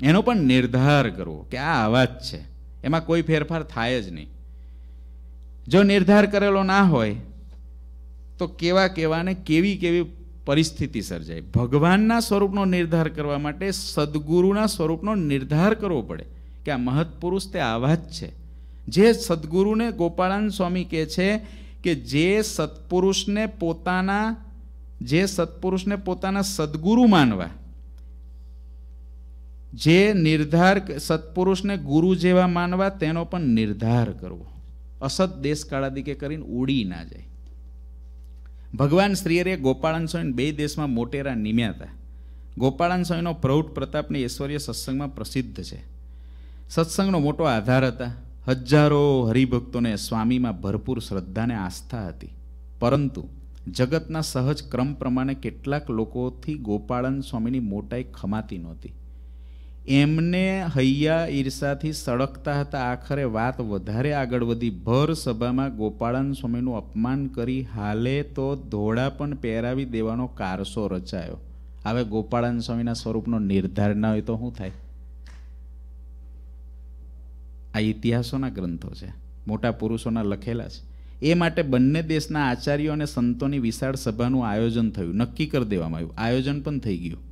એનો પણ નિર્ધાર કરવો કે આ અવાજ છે એમાં કોઈ ફેરફાર થાય જ નહીં જો નિર્ધાર કરેલો ના હોય તો કેવા કેવાને કેવી કેવી પરિસ્થિતિ સર્જાય ભગવાનના સ્વરૂપનો નિર્ધાર કરવા માટે સદગુરુના સ્વરૂપનો નિર્ધાર કરવો પડે કે આ મહત્પુરુષ તે આવા જ છે જે સદગુરુને ગોપાળાન સ્વામી કહે છે કે જે સત્પુરુષને પોતાના જે સત્પુરુષને પોતાના સદગુરુ માનવા જે નિર્ધાર સત્પુરુષને ગુરુ જેવા માનવા તેનો પણ નિર્ધાર કરવો અસત દેશકાળાદિકે કરીને ઉડી ના જાય ભગવાન શ્રીહરે ગોપાળન સ્વામીને બે દેશમાં મોટેરા નિમ્યા હતા ગોપાળન સ્વામીનો પ્રૌઢ પ્રતાપની ઐશ્વર્ય સત્સંગમાં પ્રસિદ્ધ છે સત્સંગનો મોટો આધાર હતા હજારો હરિભક્તોને સ્વામીમાં ભરપૂર શ્રદ્ધાને આસ્થા હતી પરંતુ જગતના સહજ ક્રમ પ્રમાણે કેટલાક લોકોથી ગોપાળન સ્વામીની મોટાઈ ખમાતી નહોતી એમને હૈયા ઈર્ષાથી સળગતા હતા આખરે વાત વધારે આગળ વધી ભર સભામાં ગોપાળન સ્વામીનું અપમાન કરી હાલે તો ધોળા પણ પહેરાવી દેવાનો કારસો રચાયો હવે ગોપાળન સ્વામીના સ્વરૂપનો નિર્ધાર ન હોય તો શું થાય આ ઇતિહાસોના ગ્રંથો છે મોટા પુરુષોના લખેલા છે એ માટે બંને દેશના આચાર્યો અને સંતોની વિશાળ સભાનું આયોજન થયું નક્કી કરી દેવામાં આવ્યું આયોજન પણ થઈ ગયું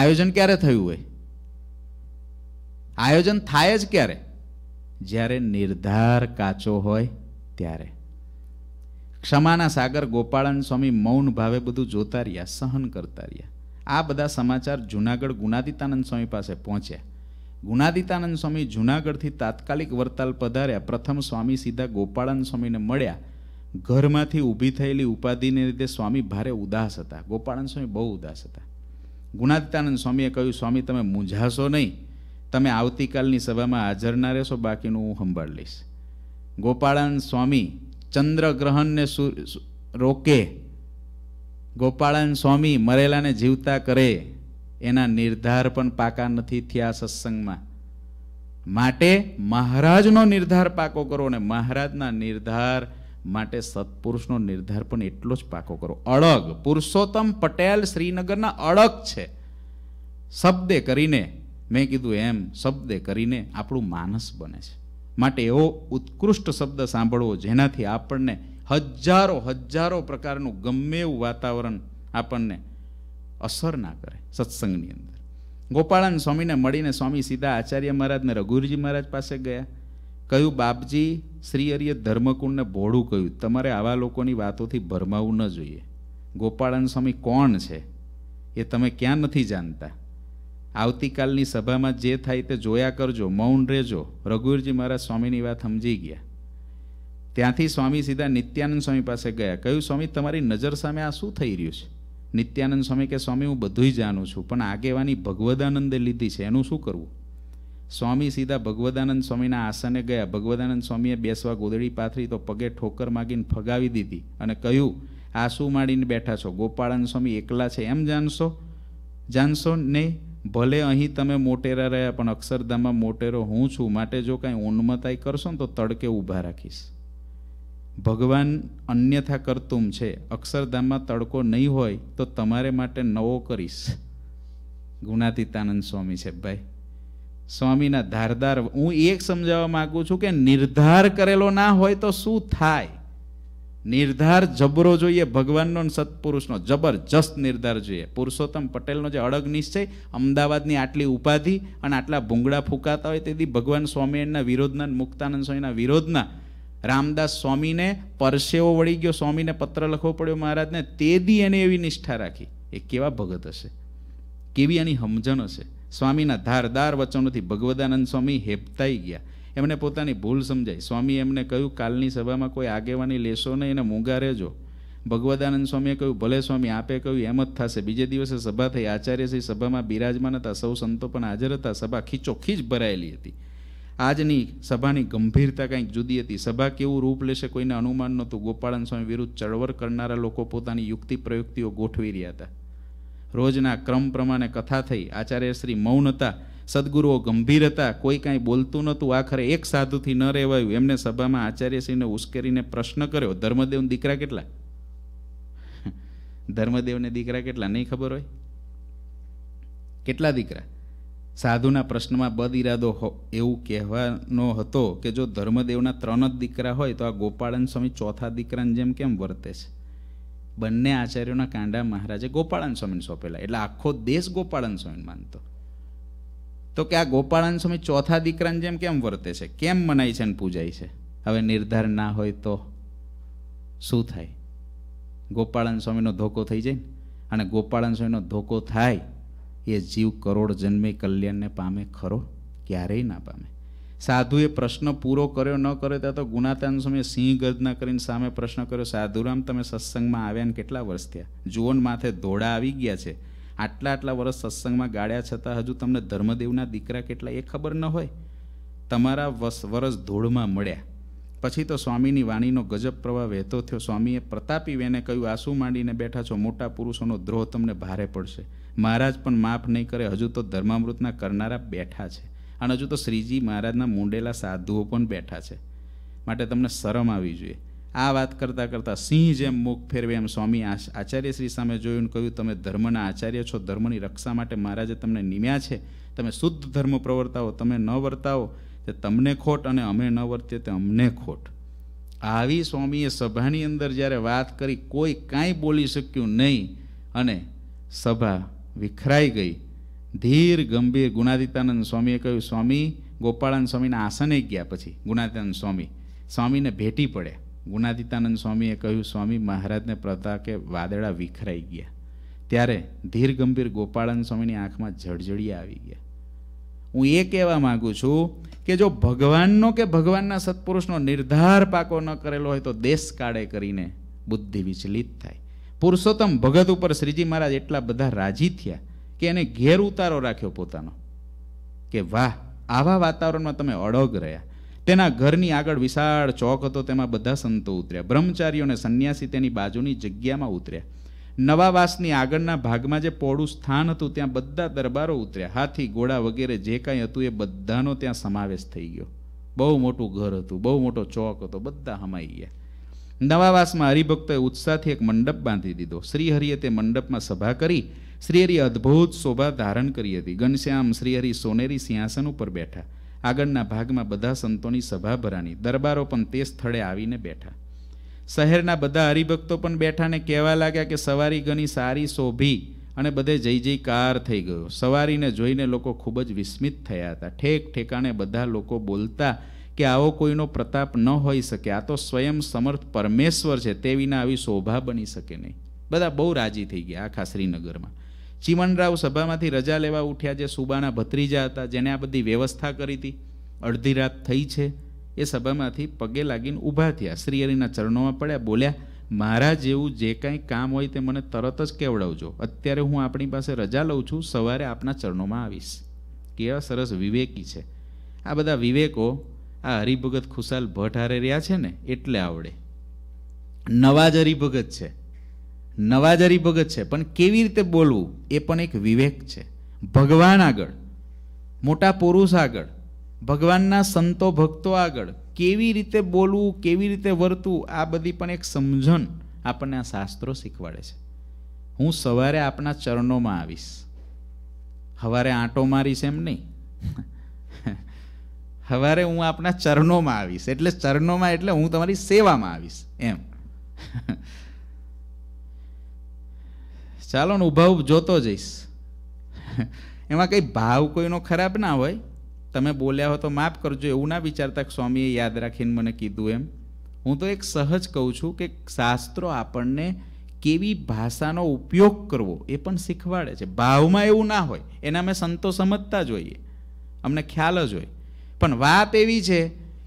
આયોજન ક્યારે થયું હોય આયોજન થાય જ ક્યારે જ્યારે નિર્ધાર કાચો હોય ત્યારે ક્ષમાના સાગર ગોપાળન સ્વામી મૌન ભાવે બધું જોતા રહ્યા સહન કરતા રહ્યા આ બધા સમાચાર જુનાગઢ ગુનાદિતાનંદ સ્વામી પાસે પહોંચ્યા ગુણાદિતાનંદ સ્વામી જૂનાગઢથી તાત્કાલિક વર્તાલ પધાર્યા પ્રથમ સ્વામી સીધા ગોપાળાનંદ સ્વામીને મળ્યા ઘરમાંથી ઊભી થયેલી ઉપાધિને લીધે સ્વામી ભારે ઉદાસ હતા ગોપાળાનંદ સ્વામી બહુ ઉદાસ હતા ગુણાદિતાનંદ સ્વામીએ કહ્યું સ્વામી તમે મૂંઝાશો નહીં તમે આવતીકાલની સભામાં હાજર ના રહેશો બાકીનું હું સંભાળ લઈશ ગોપાળાનંદ સ્વામી ચંદ્રગ્રહણને રોકે ગોપાળાનંદ સ્વામી મરેલાને જીવતા કરે એના નિર્ધાર પણ પાકા નથી થયા સત્સંગમાં માટે મહારાજનો નિર્ધાર પાકો કરો અને મહારાજના નિર્ધાર માટે સત્પુરુષનો નિર્ધાર પણ એટલો જ પાકો કરો અળગ પુરુષોત્તમ પટેલ શ્રીનગરના અળગ છે શબ્દે કરીને મેં કીધું એમ શબ્દે કરીને આપણું માનસ બને છે માટે એવો ઉત્કૃષ્ટ શબ્દ સાંભળવો જેનાથી આપણને હજારો હજારો પ્રકારનું ગમે એવું વાતાવરણ આપણને અસર ના કરે સત્સંગની અંદર ગોપાળાન સ્વામીને મળીને સ્વામી સીધા આચાર્ય મહારાજને રઘુરજી મહારાજ પાસે ગયા કહ્યું બાપજી શ્રી હરિએ ધર્મકુંડને ભોળું કહ્યું તમારે આવા લોકોની વાતોથી ભરમાવું ન જોઈએ ગોપાળાન સ્વામી કોણ છે એ તમે ક્યાં નથી જાણતા આવતીકાલની સભામાં જે થાય તે જોયા કરજો મૌન રહેજો રઘુવીરજી મહારાજ સ્વામીની વાત સમજી ગયા ત્યાંથી સ્વામી સીધા નિત્યાનંદ સ્વામી પાસે ગયા કહ્યું સ્વામી તમારી નજર સામે આ શું થઈ રહ્યું છે નિત્યાનંદ સ્વામી કે સ્વામી હું બધું જાણું છું પણ આગેવાની ભગવદાનંદે લીધી છે એનું શું કરવું સ્વામી સીધા ભગવદાનંદ સ્વામીના આસને ગયા ભગવદાનંદ સ્વામીએ બેસવા ગોદડી પાથરી તો પગે ઠોકર માગીને ફગાવી દીધી અને કહ્યું આ શું માડીને બેઠા છો ગોપાળન સ્વામી એકલા છે એમ જાણશો જાણશો નહીં ભલે અહીં તમે મોટેરા રહ્યા પણ અક્ષરધામમાં મોટેરો હું છું માટે જો કાંઈ ઉન્મતાઈ કરશો ને તો તડકે ઊભા રાખીશ ભગવાન અન્યથા કરતુમ છે અક્ષરધામમાં તડકો નહીં હોય તો તમારે માટે નવો કરીશ ગુણાતીતાનંદ સ્વામી છે ભાઈ સ્વામીના ધારદાર હું એક સમજાવવા માગું છું કે નિર્ધાર કરેલો ના હોય તો શું થાય નિર્ધાર જબરો જોઈએ ભગવાનનો સત્પુરુષનો જબરજસ્ત નિર્ધાર જોઈએ પુરુષોત્તમ પટેલનો જે અડગ નિશ્ચય અમદાવાદની આટલી ઉપાધિ અને આટલા ભૂંગળા ફૂંકાતા હોય તેથી ભગવાન સ્વામિનારાયણના વિરોધના મુક્તાનંદ સ્વામીના વિરોધના રામદાસ સ્વામીને પરસેવો વળી ગયો સ્વામીને પત્ર લખવો પડ્યો મહારાજને તે દી એને એવી નિષ્ઠા રાખી એ કેવા ભગત હશે કેવી એની સમજણ હશે સ્વામીના ધારદાર વચનોથી ભગવદાનંદ સ્વામી હેપતાઈ ગયા એમને પોતાની ભૂલ સમજાઈ સ્વામી એમને કહ્યું કાલની સભામાં કોઈ આગેવાની લેશો નહીં એને મૂંગા રહેજો ભગવદાનંદ સ્વામીએ કહ્યું ભલે સ્વામી આપે કહ્યું એમ જ થશે બીજે દિવસે સભા થઈ આચાર્યશ્રી સભામાં બિરાજમાન હતા સૌ સંતો પણ હાજર હતા સભા ખીચોખીચ ભરાયેલી હતી આજની સભાની ગંભીરતા કંઈક જુદી હતી સભા કેવું રૂપ લેશે કોઈને અનુમાન નહોતું ગોપાળન સ્વામી વિરુદ્ધ ચળવળ કરનારા લોકો પોતાની યુક્તિ પ્રયુક્તિઓ ગોઠવી રહ્યા હતા રોજના ક્રમ પ્રમાણે કથા થઈ આચાર્ય શ્રી મૌન હતા સદગુરુઓ ગંભીર હતા કોઈ કાંઈ બોલતું નહોતું આખરે એક સાધુથી ન રહેવાયું એમને સભામાં આચાર્યશ્રીને ઉશ્કેરીને પ્રશ્ન કર્યો ધર્મદેવને દીકરા કેટલા ધર્મદેવને દીકરા કેટલા નહીં ખબર હોય કેટલા દીકરા સાધુના પ્રશ્નમાં બદ ઇરાદો એવું કહેવાનો હતો કે જો ધર્મદેવના ત્રણ જ દીકરા હોય તો આ ગોપાળન સ્વામી ચોથા દીકરાને જેમ કેમ વર્તે છે બંને આચાર્યોના કાંડા મહારાજે ગોપાળન સ્વામીને સોંપેલા એટલે આખો દેશ ગોપાળન સ્વામીને માનતો તો કે આ ગોપાળન સ્વામી ચોથા દીકરાને જેમ કેમ વર્તે છે કેમ મનાય છે અને પૂજાય છે હવે નિર્ધાર ના હોય તો શું થાય ગોપાળન સ્વામીનો ધોકો થઈ જાય અને ગોપાળન સ્વામીનો ધોકો થાય એ જીવ કરોડ જન્મે કલ્યાણને પામે ખરો ક્યારેય ના પામે સાધુએ પ્રશ્ન પૂરો કર્યો ન કર્યો ત્યાં તો ગુનાતાન સમયે સિંહ ગર્જના કરીને સામે પ્રશ્ન કર્યો સાધુરામ તમે સત્સંગમાં આવ્યા ને કેટલા વર્ષ થયા જુઓન માથે ધોળા આવી ગયા છે આટલા આટલા વર્ષ સત્સંગમાં ગાળ્યા છતાં હજુ તમને ધર્મદેવના દીકરા કેટલા એ ખબર ન હોય તમારા વસ વરસ ધૂળમાં મળ્યા પછી તો સ્વામીની વાણીનો ગજબ પ્રવાહ વહેતો થયો સ્વામીએ પ્રતાપી પ્રતાપીવેને કહ્યું આંસુ માંડીને બેઠા છો મોટા પુરુષોનો દ્રોહ તમને ભારે પડશે મહારાજ પણ માફ નહીં કરે હજુ તો ધર્મામૃતના કરનારા બેઠા છે અને હજુ તો શ્રીજી મહારાજના મૂંડેલા સાધુઓ પણ બેઠા છે માટે તમને શરમ આવવી જોઈએ આ વાત કરતાં કરતાં સિંહ જેમ મુખ ફેરવે એમ સ્વામી આચાર્ય શ્રી સામે જોયું કહ્યું તમે ધર્મના આચાર્ય છો ધર્મની રક્ષા માટે મહારાજે તમને નિમ્યા છે તમે શુદ્ધ ધર્મ પ્રવર્તાવો તમે ન વર્તાવો તે તમને ખોટ અને અમે ન વર્તીએ તે અમને ખોટ આવી સ્વામીએ સભાની અંદર જ્યારે વાત કરી કોઈ કાંઈ બોલી શક્યું નહીં અને સભા વિખરાઈ ગઈ ધીર ગંભીર ગુણાદિતાનંદ સ્વામીએ કહ્યું સ્વામી ગોપાળાનંદ સ્વામીના આસને ગયા પછી ગુણાદિતાનંદ સ્વામી સ્વામીને ભેટી પડ્યા ગુણાદિતાનંદ સ્વામીએ કહ્યું સ્વામી મહારાજને કે વાદળા વિખરાઈ ગયા ત્યારે ધીર ગંભીર ગોપાળન સ્વામીની આંખમાં જળજળિયા આવી ગયા હું એ કહેવા માગું છું કે જો ભગવાનનો કે ભગવાનના સત્પુરુષનો નિર્ધાર પાકો ન કરેલો હોય તો દેશ કાળે કરીને બુદ્ધિ વિચલિત થાય પુરુષોત્તમ ભગત ઉપર શ્રીજી મહારાજ એટલા બધા રાજી થયા કે એને ઘેર ઉતારો રાખ્યો પોતાનો કે વાહ આવા વાતાવરણમાં તમે અડગ રહ્યા તેના ઘરની આગળ વિશાળ ચોક હતો તેમાં બધા સંતો ઉતર્યા બ્રહ્મચારીઓ અને સંન્યાસી તેની બાજુની જગ્યામાં ઉતર્યા નવાવાસની આગળના ભાગમાં જે પોળું સ્થાન હતું ત્યાં બધા દરબારો ઉતર્યા હાથી ઘોડા વગેરે જે કાંઈ હતું એ બધાનો ત્યાં સમાવેશ થઈ ગયો બહુ મોટું ઘર હતું બહુ મોટો ચોક હતો બધા હમાઈ ગયા નવાવાસમાં હરિભક્તોએ ઉત્સાહથી એક મંડપ બાંધી દીધો શ્રીહરિએ તે મંડપમાં સભા કરી શ્રીહરિ અદ્ભુત શોભા ધારણ કરી હતી ઘનશ્યામ શ્રીહરિ સોનેરી સિંહાસન ઉપર બેઠા આગળના ભાગમાં બધા સંતોની સભા ભરાની દરબારો પણ તે સ્થળે આવીને બેઠા શહેરના બધા હરિભક્તો પણ બેઠાને કહેવા લાગ્યા કે સવારી ઘણી સારી શોભી અને બધે જય જયકાર થઈ ગયો સવારીને જોઈને લોકો ખૂબ જ વિસ્મિત થયા હતા ઠેક ઠેકાણે બધા લોકો બોલતા કે આવો કોઈનો પ્રતાપ ન હોઈ શકે આ તો સ્વયં સમર્થ પરમેશ્વર છે તે વિના આવી શોભા બની શકે નહીં બધા બહુ રાજી થઈ ગયા આખા શ્રીનગરમાં ચીમનરાવ સભામાંથી રજા લેવા ઉઠ્યા જે સુબાના ભત્રીજા હતા જેને આ બધી વ્યવસ્થા કરી હતી અડધી રાત થઈ છે એ સભામાંથી પગે લાગીને ઊભા થયા શ્રીહરિના ચરણોમાં પડ્યા બોલ્યા મારા જેવું જે કાંઈ કામ હોય તે મને તરત જ કેવડાવજો અત્યારે હું આપણી પાસે રજા લઉં છું સવારે આપના ચરણોમાં આવીશ કેવા સરસ વિવેકી છે આ બધા વિવેકો આ હરિભગત ખુશાલ ભટ્ટ હારે રહ્યા છે ને એટલે આવડે નવા જ હરિભગત છે નવા જ હરિભગત છે પણ કેવી રીતે બોલવું એ પણ એક વિવેક છે ભગવાન આગળ મોટા પુરુષ આગળ ભગવાનના સંતો ભક્તો આગળ કેવી રીતે બોલવું કેવી રીતે વર્તવું આ બધી પણ એક સમજણ આપણને આ શાસ્ત્રો શીખવાડે છે હું સવારે આપના ચરણોમાં આવીશ હવારે આંટો મારીશ એમ નહીં હવારે હું આપના ચરણોમાં આવીશ એટલે ચરણોમાં એટલે હું તમારી સેવામાં આવીશ એમ ચાલો ને ઉભા જોતો જઈશ એમાં કંઈ ભાવ કોઈનો ખરાબ ના હોય તમે બોલ્યા હો તો માફ કરજો એવું ના વિચારતા સ્વામીએ યાદ રાખીને મને કીધું એમ હું તો એક સહજ કહું છું કે શાસ્ત્રો આપણને કેવી ભાષાનો ઉપયોગ કરવો એ પણ શીખવાડે છે ભાવમાં એવું ના હોય એના અમે સંતો સમજતા જોઈએ અમને ખ્યાલ જ હોય પણ વાત એવી છે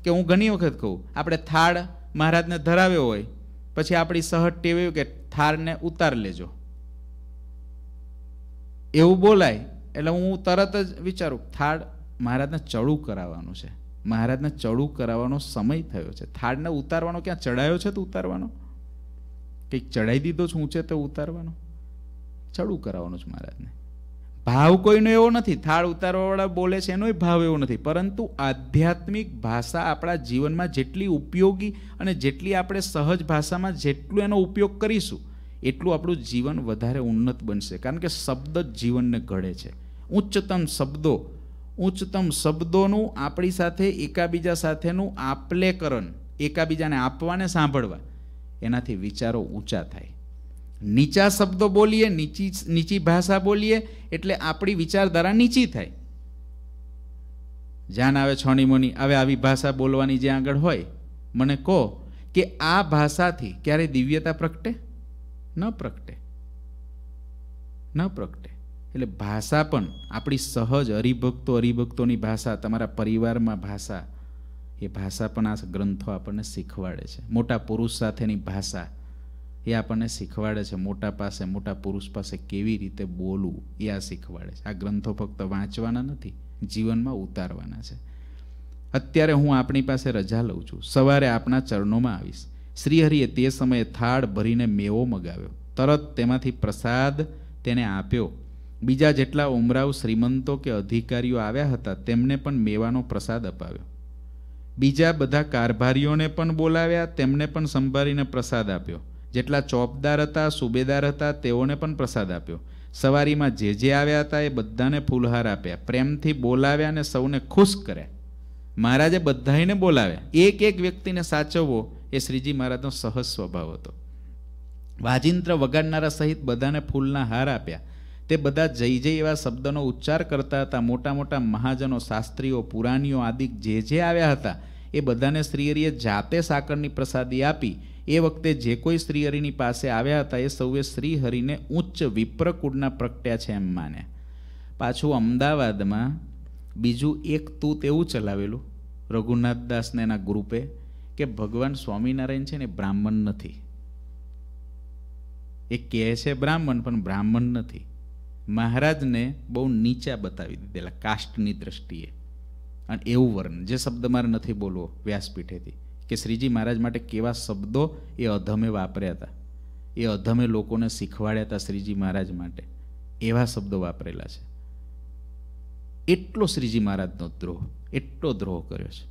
કે હું ઘણી વખત કહું આપણે થાળ મહારાજને ધરાવ્યો હોય પછી આપણી સહજ ટેવ કે થાળને ઉતાર લેજો એવું બોલાય એટલે હું તરત જ વિચારું થાળ મહારાજને ચડું કરાવવાનું છે મહારાજને ચડું કરાવવાનો સમય થયો છે થાળને ઉતારવાનો ક્યાં ચડાયો છે તો ઉતારવાનો કંઈક ચડાવી દીધો છું ઊંચે તો ઉતારવાનો ચડું કરાવવાનું છે મહારાજને ભાવ કોઈનો એવો નથી થાળ ઉતારવાવાળા બોલે છે એનો ભાવ એવો નથી પરંતુ આધ્યાત્મિક ભાષા આપણા જીવનમાં જેટલી ઉપયોગી અને જેટલી આપણે સહજ ભાષામાં જેટલું એનો ઉપયોગ કરીશું એટલું આપણું જીવન વધારે ઉન્નત બનશે કારણ કે શબ્દ જ જીવનને ઘડે છે ઉચ્ચતમ શબ્દો ઉચ્ચતમ શબ્દોનું આપણી સાથે એકાબીજા સાથેનું આપલેકરણ એકાબીજાને આપવાને સાંભળવા એનાથી વિચારો ઊંચા થાય નીચા શબ્દો બોલીએ નીચી નીચી ભાષા બોલીએ એટલે આપણી વિચારધારા નીચી થાય જાન આવે છોની મોની હવે આવી ભાષા બોલવાની જ્યાં આગળ હોય મને કહો કે આ ભાષાથી ક્યારેય દિવ્યતા પ્રગટે ન પ્રગટે ન પ્રગટે એટલે ભાષા પણ આપણી સહજ હરિભક્તો હરિભક્તોની ભાષા તમારા પરિવારમાં ભાષા એ ભાષા પણ આ ગ્રંથો આપણને શીખવાડે છે મોટા પુરુષ સાથેની ભાષા એ આપણને શીખવાડે છે મોટા પાસે મોટા પુરુષ પાસે કેવી રીતે બોલવું એ આ શીખવાડે છે આ ગ્રંથો ફક્ત વાંચવાના નથી જીવનમાં ઉતારવાના છે અત્યારે હું આપણી પાસે રજા લઉં છું સવારે આપણા ચરણોમાં આવીશ શ્રીહરિએ તે સમયે થાળ ભરીને મેવો મગાવ્યો તરત તેમાંથી પ્રસાદ તેને આપ્યો બીજા જેટલા ઉમરાવ શ્રીમંતો કે અધિકારીઓ આવ્યા હતા તેમને પણ મેવાનો પ્રસાદ અપાવ્યો બીજા બધા કારભારીઓને પણ બોલાવ્યા તેમને પણ સંભાળીને પ્રસાદ આપ્યો જેટલા ચોપદાર હતા સુબેદાર હતા તેઓને પણ પ્રસાદ આપ્યો સવારીમાં જે જે આવ્યા હતા એ બધાને ફૂલહાર આપ્યા પ્રેમથી બોલાવ્યા અને સૌને ખુશ કર્યા મહારાજે બધાને બોલાવ્યા એક એક વ્યક્તિને સાચવવો એ શ્રીજી મહારાજનો સહજ સ્વભાવ હતો વાજિંત્ર વગાડનારા સહિત બધાને ફૂલના હાર આપ્યા તે બધા જય જય એવા શબ્દનો ઉચ્ચાર કરતા હતા મોટા મોટા મહાજનો શાસ્ત્રીઓ પુરાણીઓ આદિ જે જે આવ્યા હતા એ બધાને શ્રીહરિએ જાતે સાકરની પ્રસાદી આપી એ વખતે જે કોઈ શ્રીહરિની પાસે આવ્યા હતા એ સૌએ શ્રીહરિને ઉચ્ચ વિપ્રકુળના પ્રગટ્યા છે એમ માને પાછું અમદાવાદમાં બીજું એક તૂત એવું ચલાવેલું રઘુનાથદાસને એના ગ્રુપે કે ભગવાન સ્વામિનારાયણ છે ને બ્રાહ્મણ નથી એ કહે છે બ્રાહ્મણ પણ બ્રાહ્મણ નથી મહારાજને બહુ નીચા બતાવી દીધેલા કાસ્ટની દ્રષ્ટિએ અને એવું વર્ણન જે શબ્દ મારે નથી બોલવો વ્યાસપીઠેથી કે શ્રીજી મહારાજ માટે કેવા શબ્દો એ અધમે વાપર્યા હતા એ અધમે લોકોને શીખવાડ્યા હતા શ્રીજી મહારાજ માટે એવા શબ્દો વાપરેલા છે એટલો શ્રીજી મહારાજનો દ્રોહ એટલો દ્રોહ કર્યો છે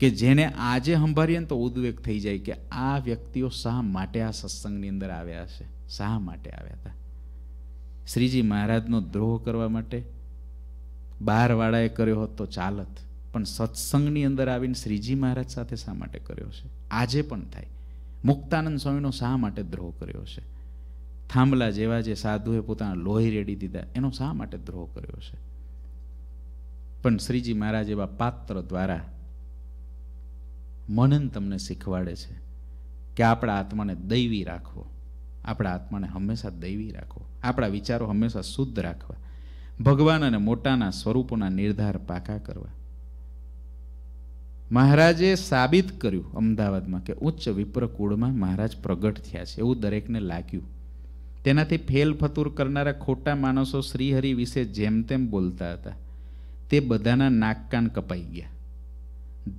કે જેને આજે સંભાળીએ ને તો ઉદ્વેગ થઈ જાય કે આ વ્યક્તિઓ શા માટે આ સત્સંગની અંદર આવ્યા છે શા માટે આવ્યા હતા શ્રીજી મહારાજનો દ્રોહ કરવા માટે બારવાળાએ કર્યો હતો ચાલત પણ સત્સંગની અંદર આવીને શ્રીજી મહારાજ સાથે શા માટે કર્યો છે આજે પણ થાય મુક્તાનંદ સ્વામીનો શા માટે દ્રોહ કર્યો છે થાંભલા જેવા જે સાધુએ પોતાના લોહી રેડી દીધા એનો શા માટે દ્રોહ કર્યો છે પણ શ્રીજી મહારાજ એવા પાત્ર દ્વારા મનન તમને શીખવાડે છે કે આપણા આત્માને દૈવી રાખવો આપણા આત્માને હંમેશા દૈવી રાખવો આપણા વિચારો હંમેશા શુદ્ધ રાખવા ભગવાન અને મોટાના સ્વરૂપોના નિર્ધાર પાકા કરવા મહારાજે સાબિત કર્યું અમદાવાદમાં કે ઉચ્ચ વિપ્રકુળમાં મહારાજ પ્રગટ થયા છે એવું દરેકને લાગ્યું તેનાથી ફેલફતુર કરનારા ખોટા માણસો શ્રીહરિ વિશે જેમ તેમ બોલતા હતા તે બધાના નાકકાન કપાઈ ગયા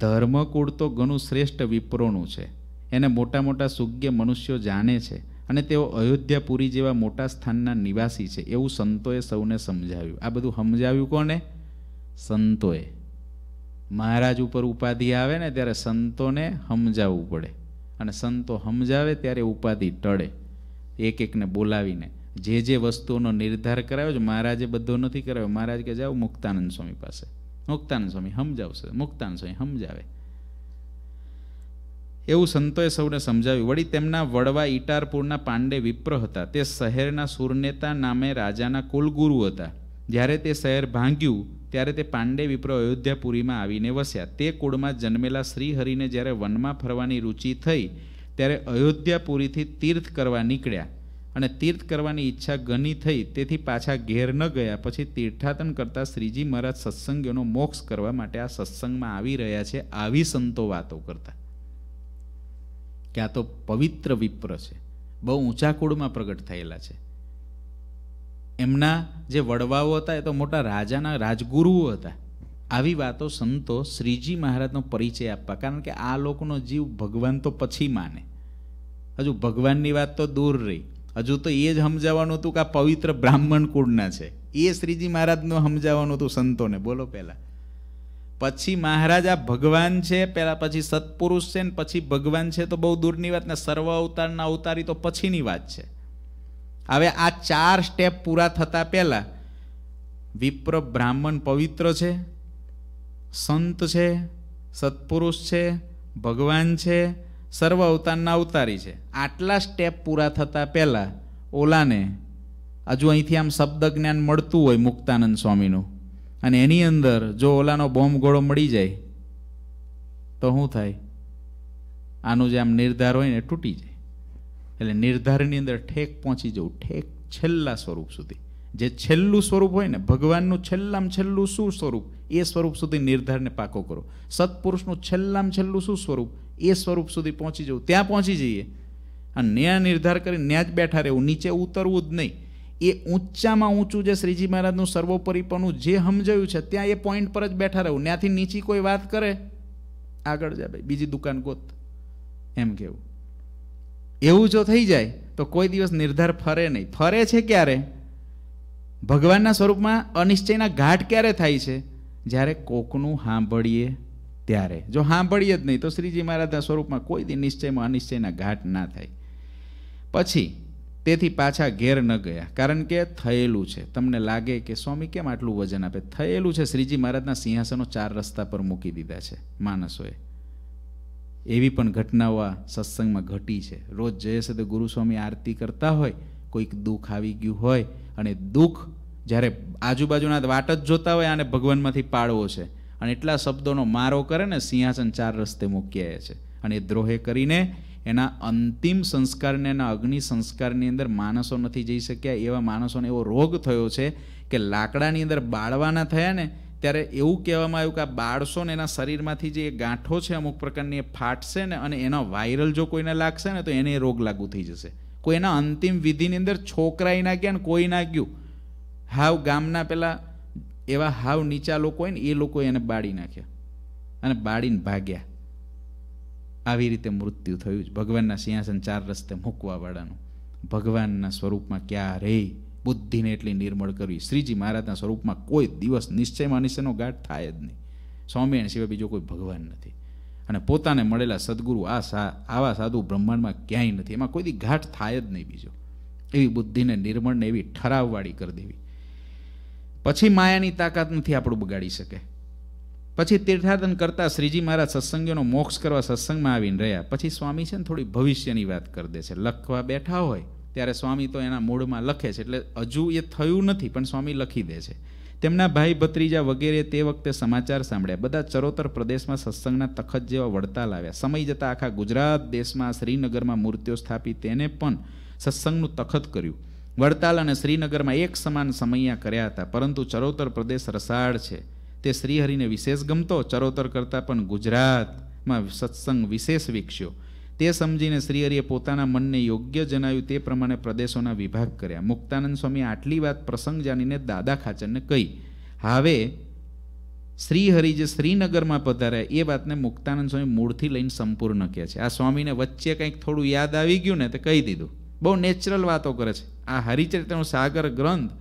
ધર્મકુળ તો ઘણું શ્રેષ્ઠ વિપ્રોનું છે એને મોટા મોટા સુજ્ઞ મનુષ્યો જાણે છે અને તેઓ અયોધ્યાપુરી જેવા મોટા સ્થાનના નિવાસી છે એવું સંતોએ સૌને સમજાવ્યું આ બધું સમજાવ્યું કોને સંતોએ મહારાજ ઉપર ઉપાધિ આવે ને ત્યારે સંતોને સમજાવવું પડે અને સંતો સમજાવે ત્યારે ઉપાધિ ટળે એક એકને બોલાવીને જે જે વસ્તુઓનો નિર્ધાર કરાયો છે મહારાજે બધો નથી કરાયો મહારાજ કે જાઓ મુક્તાનંદ સ્વામી પાસે મુક્તાનંદ સ્વામી સમજાવશે મુક્તાનંદ સ્વામી સમજાવે એવું સંતોએ સૌને સમજાવ્યું વળી તેમના વડવા ઈટારપુરના પાંડે વિપ્ર હતા તે શહેરના સુરનેતા નામે રાજાના કુલગુરુ હતા જ્યારે તે શહેર ભાંગ્યું ત્યારે તે પાંડે વિપ્ર અયોધ્યાપુરીમાં આવીને વસ્યા તે કુળમાં જન્મેલા શ્રીહરિને જ્યારે વનમાં ફરવાની રુચિ થઈ ત્યારે અયોધ્યાપુરીથી તીર્થ કરવા નીકળ્યા અને તીર્થ કરવાની ઈચ્છા ઘની થઈ તેથી પાછા ઘેર ન ગયા પછી તીર્થાતન કરતા શ્રીજી મહારાજ સત્સંગીઓનો મોક્ષ કરવા માટે આ સત્સંગમાં આવી રહ્યા છે આવી સંતો વાતો કરતા કે આ તો પવિત્ર વિપ્ર છે બહુ ઊંચા કુળમાં પ્રગટ થયેલા છે એમના જે વડવાઓ હતા એ તો મોટા રાજાના રાજગુરુઓ હતા આવી વાતો સંતો શ્રીજી મહારાજનો પરિચય આપવા કારણ કે આ લોકોનો જીવ ભગવાન તો પછી માને હજુ ભગવાનની વાત તો દૂર રહી હજુ તો એ જ સમજાવવાનું હતું કે આ પવિત્ર બ્રાહ્મણ કુળના છે એ શ્રીજી મહારાજનું સમજાવવાનું હતું સંતોને બોલો પહેલાં પછી મહારાજા ભગવાન છે પહેલાં પછી સત્પુરુષ છે ને પછી ભગવાન છે તો બહુ દૂરની વાત ને સર્વ અવતારના અવતારી તો પછીની વાત છે હવે આ ચાર સ્ટેપ પૂરા થતાં પહેલાં વિપ્ર બ્રાહ્મણ પવિત્ર છે સંત છે સત્પુરુષ છે ભગવાન છે સર્વ અવતારના અવતારી છે આટલા સ્ટેપ પૂરા થતાં પહેલાં ઓલાને હજુ અહીંથી આમ શબ્દ જ્ઞાન મળતું હોય મુક્તાનંદ સ્વામીનું અને એની અંદર જો ઓલાનો બોમ્બ ગોળો મળી જાય તો શું થાય આનું જે આમ નિર્ધાર હોય ને તૂટી જાય એટલે નિર્ધારની અંદર ઠેક પહોંચી જવું ઠેક છેલ્લા સ્વરૂપ સુધી જે છેલ્લું સ્વરૂપ હોય ને ભગવાનનું છેલ્લામાં છેલ્લું શું સ્વરૂપ એ સ્વરૂપ સુધી નિર્ધારને પાકો કરો સત્પુરુષનું છેલ્લામાં છેલ્લું શું સ્વરૂપ એ સ્વરૂપ સુધી પહોંચી જવું ત્યાં પહોંચી જઈએ અને ન્યા નિર્ધાર કરીને ત્યાં જ બેઠા રહેવું નીચે ઉતરવું જ નહીં એ ઊંચામાં ઊંચું જે શ્રીજી મહારાજનું સર્વોપરીપણું જે સમજાયું છે ત્યાં એ પોઈન્ટ પર જ બેઠા રહેવું ત્યાંથી નીચી કોઈ વાત કરે આગળ જા બીજી દુકાન ગોત એમ કહેવું એવું જો થઈ જાય તો કોઈ દિવસ નિર્ધાર ફરે નહીં ફરે છે ક્યારે ભગવાનના સ્વરૂપમાં અનિશ્ચયના ઘાટ ક્યારે થાય છે જ્યારે કોકનું સાંભળીએ ત્યારે જો સાંભળીએ જ નહીં તો શ્રીજી મહારાજના સ્વરૂપમાં કોઈ દી નિશ્ચયમાં અનિશ્ચયના ઘાટ ના થાય પછી તેથી પાછા ઘેર ન ગયા કારણ કે થયેલું છે તમને લાગે કે સ્વામી કેમ આટલું વજન આપે થયેલું છે શ્રીજી મહારાજના સિંહાસનો ચાર રસ્તા પર મૂકી દીધા છે માણસોએ એવી પણ ઘટનાઓ આ સત્સંગમાં ઘટી છે રોજ જય સદે ગુરુસ્વામી આરતી કરતા હોય કોઈક દુઃખ આવી ગયું હોય અને દુઃખ જ્યારે આજુબાજુના વાટ જ જોતા હોય આને ભગવાનમાંથી પાડવો છે અને એટલા શબ્દોનો મારો કરે ને સિંહાસન ચાર રસ્તે મૂક્યા છે અને દ્રોહે કરીને એના અંતિમ સંસ્કારને એના અગ્નિ સંસ્કારની અંદર માણસો નથી જઈ શક્યા એવા માણસોને એવો રોગ થયો છે કે લાકડાની અંદર બાળવાના થયા ને ત્યારે એવું કહેવામાં આવ્યું કે આ બાળસોને એના શરીરમાંથી જે ગાંઠો છે અમુક પ્રકારની એ ફાટશે ને અને એનો વાયરલ જો કોઈને લાગશે ને તો એને રોગ લાગુ થઈ જશે કોઈ એના અંતિમ વિધિની અંદર છોકરાએ ના ગયા ને કોઈ ના ગયું હાવ ગામના પેલા એવા હાવ નીચા લોકો હોય ને એ લોકો એને બાળી નાખ્યા અને બાળીને ભાગ્યા આવી રીતે મૃત્યુ થયું જ ભગવાનના સિંહાસન ચાર રસ્તે મૂકવા વાળાનું ભગવાનના સ્વરૂપમાં ક્યારેય બુદ્ધિને એટલી નિર્મળ કરવી શ્રીજી મહારાજના સ્વરૂપમાં કોઈ દિવસ નિશ્ચય નિશ્ચયનો ગાંઠ થાય જ નહીં સ્વામિનારાયણ સિવાય બીજો કોઈ ભગવાન નથી અને પોતાને મળેલા સદગુરુ આ સા આવા સાધુ બ્રહ્માંડમાં ક્યાંય નથી એમાં કોઈથી ઘાટ થાય જ નહીં બીજો એવી બુદ્ધિને નિર્મળને એવી ઠરાવવાળી કરી દેવી પછી માયાની તાકાત નથી આપણું બગાડી શકે પછી તીર્થાર્થન કરતા શ્રીજી મહારાજ સત્સંગીઓનો મોક્ષ કરવા સત્સંગમાં આવીને રહ્યા પછી સ્વામી છે ને થોડી ભવિષ્યની વાત કરી દે છે લખવા બેઠા હોય ત્યારે સ્વામી તો એના મૂળમાં લખે છે એટલે હજુ એ થયું નથી પણ સ્વામી લખી દે છે તેમના ભાઈ ભત્રીજા વગેરે તે વખતે સમાચાર સાંભળ્યા બધા ચરોતર પ્રદેશમાં સત્સંગના તખત જેવા વડતાલ આવ્યા સમય જતાં આખા ગુજરાત દેશમાં શ્રીનગરમાં મૂર્તિઓ સ્થાપી તેને પણ સત્સંગનું તખત કર્યું વડતાલ અને શ્રીનગરમાં એક સમાન સમૈયા કર્યા હતા પરંતુ ચરોતર પ્રદેશ રસાળ છે તે શ્રીહરિને વિશેષ ગમતો ચરોતર કરતાં પણ ગુજરાતમાં સત્સંગ વિશેષ વિકસ્યો તે સમજીને શ્રીહરિએ પોતાના મનને યોગ્ય જણાવ્યું તે પ્રમાણે પ્રદેશોના વિભાગ કર્યા મુક્તાનંદ સ્વામી આટલી વાત પ્રસંગ જાણીને દાદા ખાચરને કહી હવે હરિ જે શ્રીનગરમાં પધાર્યા એ વાતને મુક્તાનંદ સ્વામી મૂળથી લઈને સંપૂર્ણ કહે છે આ સ્વામીને વચ્ચે કંઈક થોડું યાદ આવી ગયું ને તે કહી દીધું બહુ નેચરલ વાતો કરે છે આ હરિચરિત્રનો સાગર ગ્રંથ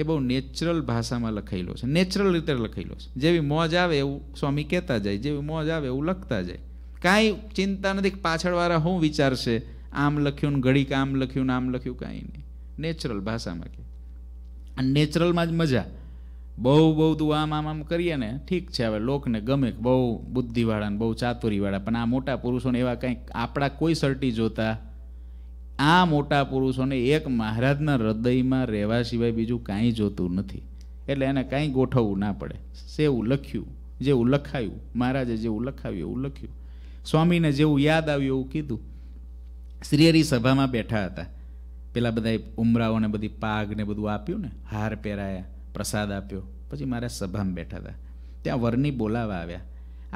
એ બહુ નેચરલ ભાષામાં લખેલો છે નેચરલ રીતે લખેલો છે જેવી મોજ આવે એવું સ્વામી કહેતા જાય જેવી મોજ આવે એવું લખતા જાય કાંઈ ચિંતા નથી પાછળવાળા શું વિચારશે આમ લખ્યું ને ઘડીક આમ લખ્યું ને આમ લખ્યું કાંઈ નહીં નેચરલ ભાષામાં કે નેચરલમાં જ મજા બહુ બહુ તું આમ આમ આમ કરીએ ને ઠીક છે હવે લોકને ગમે બહુ બુદ્ધિવાળા ને બહુ ચાતુરીવાળા પણ આ મોટા પુરુષોને એવા કંઈક આપણા કોઈ સર્ટી જોતા આ મોટા પુરુષોને એક મહારાજના હૃદયમાં રહેવા સિવાય બીજું કાંઈ જોતું નથી એટલે એને કાંઈ ગોઠવવું ના પડે સેવું લખ્યું જેવું લખાયું મહારાજે જેવું લખાવ્યું એવું લખ્યું સ્વામીને જેવું યાદ આવ્યું એવું કીધું શ્રીહરી સભામાં બેઠા હતા પેલા બધા ઉમરાઓને બધી પાગ ને બધું આપ્યું ને હાર પહેરાયા પ્રસાદ આપ્યો પછી મારા સભામાં બેઠા હતા ત્યાં વરની બોલાવા આવ્યા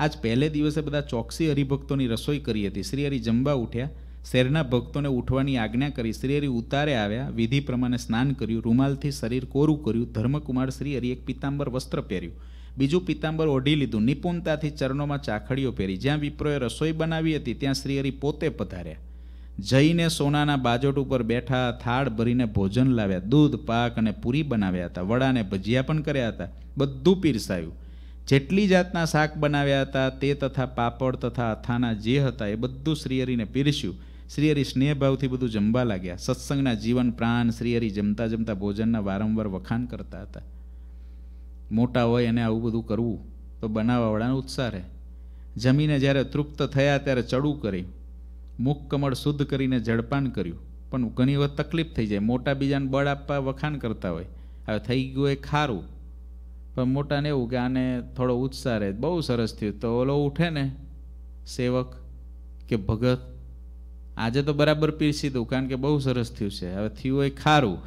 આજ પહેલે દિવસે બધા ચોકસી હરિભક્તોની રસોઈ કરી હતી શ્રીહરિ જમવા ઉઠ્યા શહેરના ભક્તોને ઉઠવાની આજ્ઞા કરી શ્રીહરિ ઉતારે આવ્યા વિધિ પ્રમાણે સ્નાન કર્યું રૂમાલથી શરીર કોરું કર્યું ધર્મકુમાર શ્રીહરિ એક પિતાંબર વસ્ત્ર પહેર્યું બીજું પિત્તાંબર ઓઢી લીધું નિપુણતાથી ચરણોમાં ચાખડીઓ પહેરી જ્યાં વિપ્રોએ રસોઈ બનાવી હતી ત્યાં શ્રીહરી પોતે પધાર્યા જઈને સોનાના બાજોટ ઉપર બેઠા થાળ ભરીને ભોજન લાવ્યા દૂધ પાક અને પૂરી બનાવ્યા હતા વડાને ભજીયા પણ કર્યા હતા બધું પીરસાયું જેટલી જાતના શાક બનાવ્યા હતા તે તથા પાપડ તથા અથાના જે હતા એ બધું શ્રીહરીને પીરસ્યું શ્રીહરિ સ્નેહભાવથી બધું જમવા લાગ્યા સત્સંગના જીવન પ્રાણ શ્રીહરી જમતા જમતા ભોજનના વારંવાર વખાણ કરતા હતા મોટા હોય એને આવું બધું કરવું તો બનાવવાવાળાનો ઉત્સાહ રહે જમીને જ્યારે તૃપ્ત થયા ત્યારે ચડું કરી મુખ કમળ શુદ્ધ કરીને જળપાન કર્યું પણ ઘણી વખત તકલીફ થઈ જાય મોટા બીજાને બળ આપવા વખાણ કરતા હોય હવે થઈ ગયું એ ખારું પણ મોટાને એવું કે આને થોડો ઉત્સાહ રહે બહુ સરસ થયું તો ઓલો ઉઠે ને સેવક કે ભગત આજે તો બરાબર પીરસી દઉં કારણ કે બહુ સરસ થયું છે હવે થયું હોય ખારું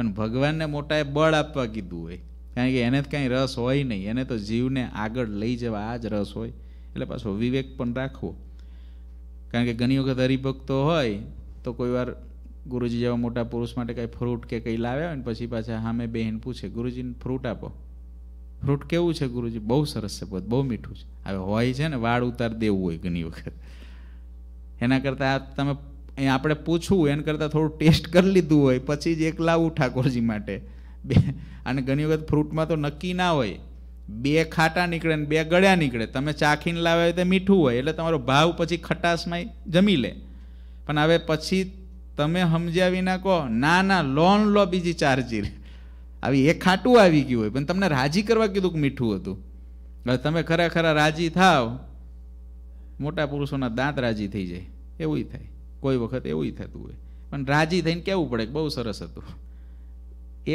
અને ભગવાનને મોટાએ બળ આપવા કીધું હોય કારણ કે એને જ કાંઈ રસ હોય નહીં એને તો જીવને આગળ લઈ જવા આ જ રસ હોય એટલે પાછો વિવેક પણ રાખવો કારણ કે ઘણી વખત હરિભક્તો હોય તો કોઈ વાર ગુરુજી જેવા મોટા પુરુષ માટે કંઈ ફ્રૂટ કે કંઈ લાવ્યા હોય ને પછી પાછા હામે બહેન પૂછે ગુરુજીને ફ્રૂટ આપો ફ્રૂટ કેવું છે ગુરુજી બહુ સરસ છે બહુ મીઠું છે હવે હોય છે ને વાળ ઉતાર દેવું હોય ઘણી વખત એના કરતાં તમે આપણે પૂછવું એના કરતાં થોડું ટેસ્ટ કરી લીધું હોય પછી જ એક લાવવું ઠાકોરજી માટે અને ઘણી વખત ફ્રૂટમાં તો નક્કી ના હોય બે ખાટા નીકળે ને બે ગળ્યા નીકળે તમે ચાખીને લાવ્યા હોય તે મીઠું હોય એટલે તમારો ભાવ પછી ખટાશમાં જમી લે પણ હવે પછી તમે સમજ્યા વિના કહો ના ના લોન લો બીજી ચાર્જીર આવી એ ખાટું આવી ગયું હોય પણ તમને રાજી કરવા કીધું કે મીઠું હતું હવે તમે ખરેખર રાજી થાવ મોટા પુરુષોના દાંત રાજી થઈ જાય એવું થાય કોઈ વખત એવું થતું હોય પણ રાજી થઈને કેવું પડે કે બહુ સરસ હતું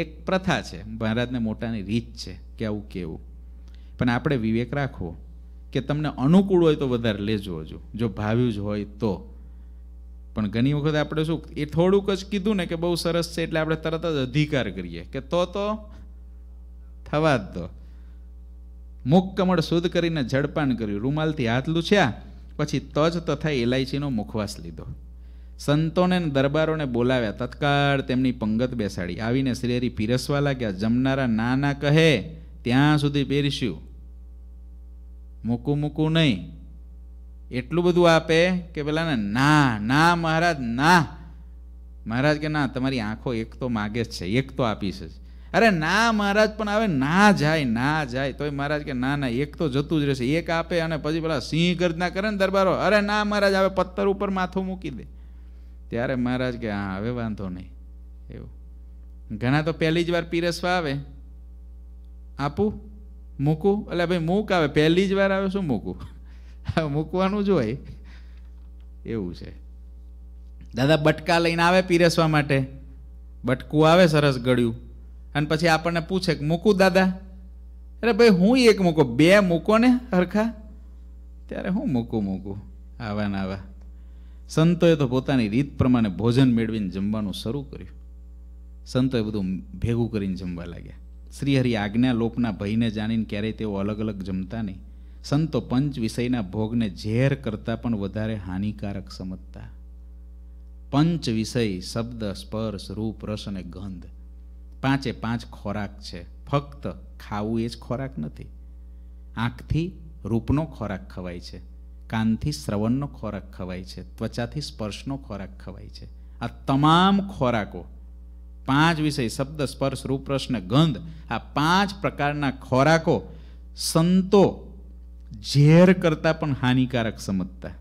એક પ્રથા છે મહારાજને મોટાની રીત છે કે આવું કેવું પણ આપણે વિવેક રાખવો કે તમને અનુકૂળ હોય તો વધારે લેજો હજુ જો ભાવ્યું જ હોય તો પણ ઘણી વખત આપણે શું એ થોડુંક જ કીધું ને કે બહુ સરસ છે એટલે આપણે તરત જ અધિકાર કરીએ કે તો તો થવા જ દો મુખ કમળ શુદ્ધ કરીને જળપાન કર્યું રૂમાલથી હાથ લૂછ્યા પછી તજ તથા એલાયચીનો મુખવાસ લીધો સંતોને દરબારોને બોલાવ્યા તત્કાળ તેમની પંગત બેસાડી આવીને શ્રીહરિ પીરસવા લાગ્યા જમનારા ના ના કહે ત્યાં સુધી પહેરીશું મૂકું મૂકું નહીં એટલું બધું આપે કે પેલાને ના ના મહારાજ ના મહારાજ કે ના તમારી આંખો એક તો માગે જ છે એક તો આપીશ જ અરે ના મહારાજ પણ હવે ના જાય ના જાય તોય મહારાજ કે ના ના એક તો જતું જ રહેશે એક આપે અને પછી પેલા સિંહ ગર્જના કરે ને દરબારો અરે ના મહારાજ આવે પથ્થર ઉપર માથું મૂકી દે ત્યારે મહારાજ કે હા હવે વાંધો નહીં એવું ઘણા તો પહેલી જ વાર પીરસવા આવે આપું મૂકું એટલે ભાઈ મૂક આવે પહેલી જ વાર આવે શું મૂકું મૂકવાનું જ હોય એવું છે દાદા બટકા લઈને આવે પીરસવા માટે બટકું આવે સરસ ગળ્યું અને પછી આપણને પૂછે કે મૂકું દાદા અરે ભાઈ હું એક મૂકો બે મૂકો ને હરખા ત્યારે હું મૂકું મૂકું આવા ને આવા સંતોએ તો પોતાની રીત પ્રમાણે ભોજન મેળવીને જમવાનું શરૂ કર્યું સંતોએ બધું ભેગું કરીને જમવા લાગ્યા શ્રીહરિ આજ્ઞા લોપના ભયને જાણીને ક્યારેય તેઓ અલગ અલગ જમતા નહીં સંતો પંચ વિષયના ભોગને ઝેર કરતાં પણ વધારે હાનિકારક સમજતા પંચ વિષય શબ્દ સ્પર્શ રૂપ રસ અને ગંધ પાંચે પાંચ ખોરાક છે ફક્ત ખાવું એ જ ખોરાક નથી આંખથી રૂપનો ખોરાક ખવાય છે કાનથી શ્રવણનો ખોરાક ખવાય છે ત્વચાથી સ્પર્શનો ખોરાક ખવાય છે આ તમામ ખોરાકો પાંચ વિષય શબ્દ સ્પર્શ રૂપરસને ગંધ આ પાંચ પ્રકારના ખોરાકો સંતો ઝેર કરતાં પણ હાનિકારક સમજતા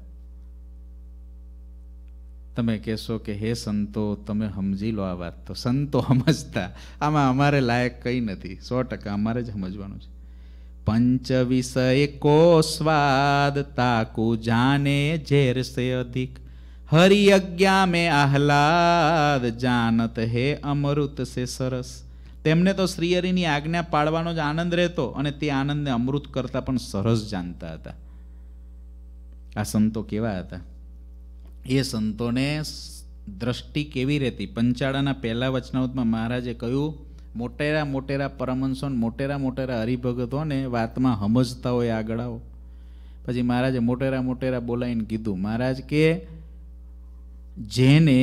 તમે કહેશો કે હે સંતો તમે સમજી લો આ વાત તો સંતો સમજતા આમાં અમારે લાયક કંઈ નથી સો ટકા અમારે જ સમજવાનું છે પંચ વિષય કો સ્વાદ તાકુ જાને ઝેર સે અધિક હરિ અજ્ઞા મે આહલાદ જાનત હે અમૃત સે સરસ તેમને તો શ્રીહરિની આજ્ઞા પાડવાનો જ આનંદ રહેતો અને તે આનંદને અમૃત કરતા પણ સરસ જાણતા હતા આ સંતો કેવા હતા એ સંતોને દ્રષ્ટિ કેવી રહેતી પંચાળાના પહેલા વચનાવતમાં મહારાજે કહ્યું મોટેરા મોટેરા પરમહંસોને મોટેરા મોટેરા હરિભગતોને વાતમાં સમજતા હોય આગળ આવો પછી મહારાજે મોટેરા મોટેરા બોલાવીને કીધું મહારાજ કે જેને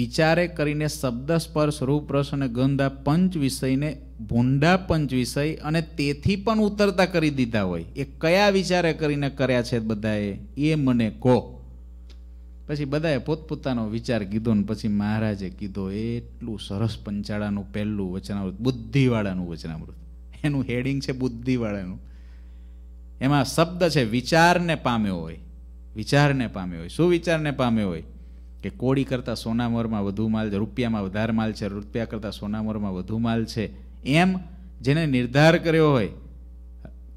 વિચારે કરીને શબ્દ સ્પર્શ રૂપ અને ગંધ પંચ વિષયને ભૂંડા પંચ વિષય અને તેથી પણ ઉતરતા કરી દીધા હોય એ કયા વિચારે કરીને કર્યા છે બધાએ એ મને કહો પછી બધાએ પોતપોતાનો વિચાર કીધો ને પછી મહારાજે કીધો એટલું સરસ પંચાળાનું પહેલું વચનામૃત બુદ્ધિવાળાનું વચનામૃત એનું હેડિંગ છે બુદ્ધિવાળાનું એમાં શબ્દ છે વિચારને પામ્યો હોય વિચારને પામ્યો હોય શું વિચારને પામ્યો હોય કે કોડી કરતાં સોનામોરમાં વધુ માલ છે રૂપિયામાં વધારે માલ છે રૂપિયા કરતાં સોનામોરમાં વધુ માલ છે એમ જેને નિર્ધાર કર્યો હોય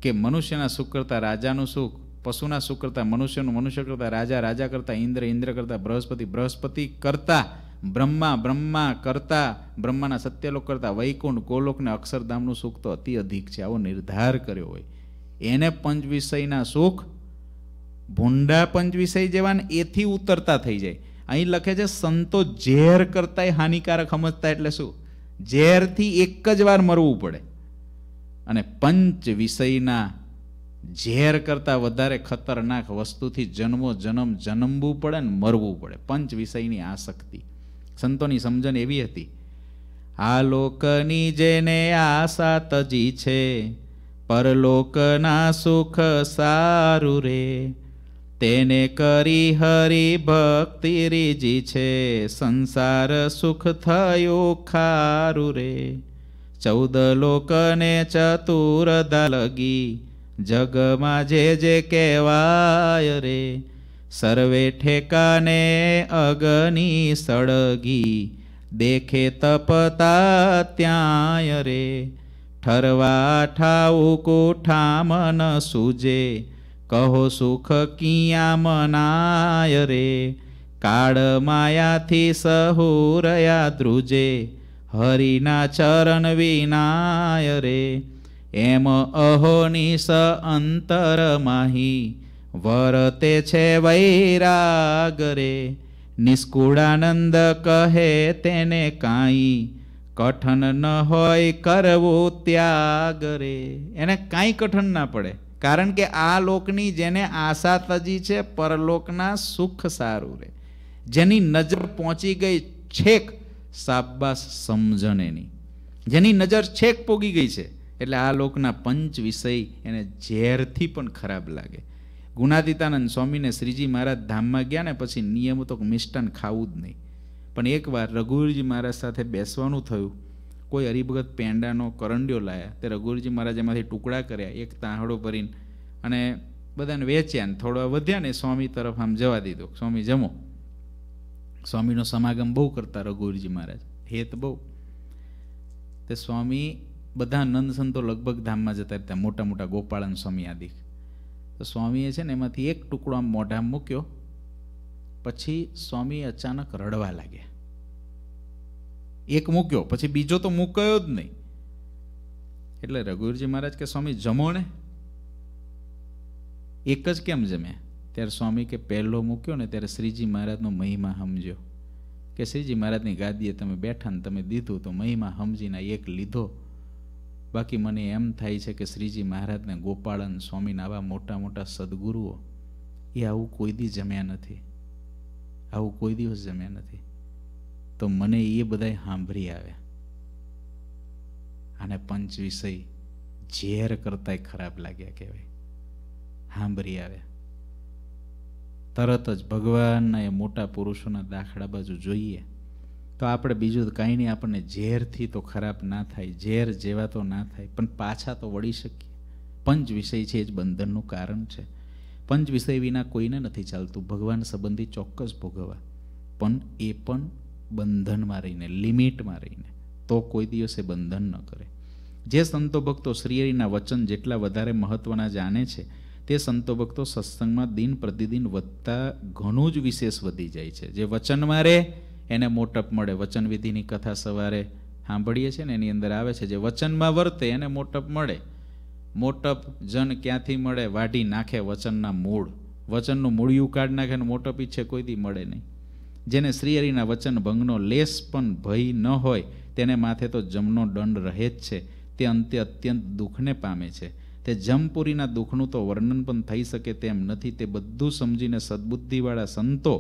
કે મનુષ્યના સુખ કરતાં રાજાનું સુખ પશુના સુખ કરતાં મનુષ્યનું મનુષ્ય કરતાં રાજા રાજા કરતાં ઇન્દ્ર ઇન્દ્ર કરતાં બૃહસ્પતિ બૃહસ્પતિ કરતાં બ્રહ્મા બ્રહ્મા કરતાં બ્રહ્માના સત્યલોક કરતાં વૈકુંઠ ગોલોકને અક્ષરધામનું સુખ તો અતિ અધિક છે આવો નિર્ધાર કર્યો હોય એને પંચ વિષયના સુખ ભૂંડા પંચ વિષય જેવા ને એથી ઉતરતા થઈ જાય અહીં લખે છે સંતો ઝેર કરતાંય હાનિકારક સમજતા એટલે શું ઝેરથી એક જ વાર મરવું પડે અને પંચ વિષયના ઝેર કરતાં વધારે ખતરનાક વસ્તુથી જન્મો જન્મ જન્મવું પડે ને મરવું પડે પંચ વિષયની આસક્તિ સંતોની સમજણ એવી હતી આ લોકની જેને આશા તજી છે પરલોકના સુખ સારું રે તેને કરી હરી ભક્તિ રીજી છે સંસાર સુખ થયું ખારું રે ચૌદ લોકને ચતુર લગી જગમાં જે જે કહેવાય રે સર્વે ઠેકાને અગની સળગી દેખે તપતા ત્યાંય રે ઠરવા ઠાવું કોઠા મન સૂજે કહો સુખ કિયા મનાય રે કાળ માયાથી સહુરયા ધ્રુજે હરિના ચરણ વિનાય રે એમ અહોનિસ અંતર માહી વરતે છે વૈરાગરે નિષ્કુળાનંદ કહે તેને કાંઈ કઠન ન હોય કરવો ત્યાગ રે એને કાંઈ કઠન ના પડે કારણ કે આ લોકની જેને આશા તજી છે પરલોકના સુખ સારું રે જેની નજર પહોંચી ગઈ છેક સાબાસ સમજણ એની જેની નજર છેક પોગી ગઈ છે એટલે આ લોકના પંચ વિષય એને ઝેરથી પણ ખરાબ લાગે ગુણાતીતાનંદ સ્વામીને શ્રીજી મહારાજ ધામમાં ગયા ને પછી નિયમ તો મિષ્ટાન ખાવું જ નહીં પણ એકવાર રઘુવીરજી મહારાજ સાથે બેસવાનું થયું કોઈ હરિભગત પેંડાનો કરંડિયો લાયા તે રઘુવીરજી મહારાજ એમાંથી ટુકડા કર્યા એક તાહડો ભરીને અને બધાને વેચ્યા ને થોડા વધ્યા ને સ્વામી તરફ આમ જવા દીધો સ્વામી જમો સ્વામીનો સમાગમ બહુ કરતા રઘુવીરજી મહારાજ હેત બહુ તે સ્વામી બધા નંદ સંતો લગભગ ધામમાં જતા રહેતા મોટા મોટા ગોપાળન સ્વામી આદિ તો સ્વામીએ છે ને એમાંથી એક ટુકડો આમ મોઢામાં મૂક્યો પછી સ્વામી અચાનક રડવા લાગ્યા એક મૂક્યો પછી બીજો તો મૂક્યો જ નહીં એટલે રઘુવીરજી મહારાજ કે સ્વામી જમો ને એક જ કેમ જમ્યા ત્યારે સ્વામી કે પહેલો મૂક્યો ને ત્યારે શ્રીજી મહારાજનો મહિમા સમજ્યો કે શ્રીજી મહારાજની ગાદીએ તમે બેઠા ને તમે દીધું તો મહિમા સમજીને એક લીધો બાકી મને એમ થાય છે કે શ્રીજી મહારાજને ગોપાળન સ્વામીના આવા મોટા મોટા સદગુરુઓ એ આવું કોઈ દી જમ્યા નથી આવું કોઈ દિવસ જમ્યા નથી તો મને એ બધાય સાંભળી આવ્યા આને પંચ વિષય ઝેર કરતાંય ખરાબ લાગ્યા કહેવાય સાંભળી આવ્યા તરત જ ભગવાનના એ મોટા પુરુષોના દાખલા બાજુ જોઈએ તો આપણે બીજું કાંઈ નહીં આપણને ઝેરથી તો ખરાબ ના થાય ઝેર જેવા તો ના થાય પણ પાછા તો વળી શકીએ પંચ વિષય છે એ જ બંધનનું કારણ છે પંચ વિષય વિના કોઈને નથી ચાલતું ભગવાન સંબંધી ચોક્કસ ભોગવવા પણ એ પણ બંધનમાં રહીને લિમિટમાં રહીને તો કોઈ દિવસે બંધન ન કરે જે સંતો ભક્તો શ્રીહરિના વચન જેટલા વધારે મહત્વના જાણે છે તે સંતો ભક્તો સત્સંગમાં દિન પ્રતિદિન વધતા ઘણું જ વિશેષ વધી જાય છે જે વચનમાં રહે એને મોટપ મળે વચનવિધિની કથા સવારે સાંભળીએ છીએ ને એની અંદર આવે છે જે વચનમાં વર્તે એને મોટપ મળે મોટપ જન ક્યાંથી મળે વાઢી નાખે વચનના મૂળ વચનનું મૂળિયું કાઢ નાખે ને મોટપ ઈચ્છે કોઈથી મળે નહીં જેને શ્રીહરિના વચન ભંગનો લેસ પણ ભય ન હોય તેને માથે તો જમનો દંડ રહે જ છે તે અંતે અત્યંત દુઃખને પામે છે તે જમપુરીના દુઃખનું તો વર્ણન પણ થઈ શકે તેમ નથી તે બધું સમજીને સદબુદ્ધિવાળા સંતો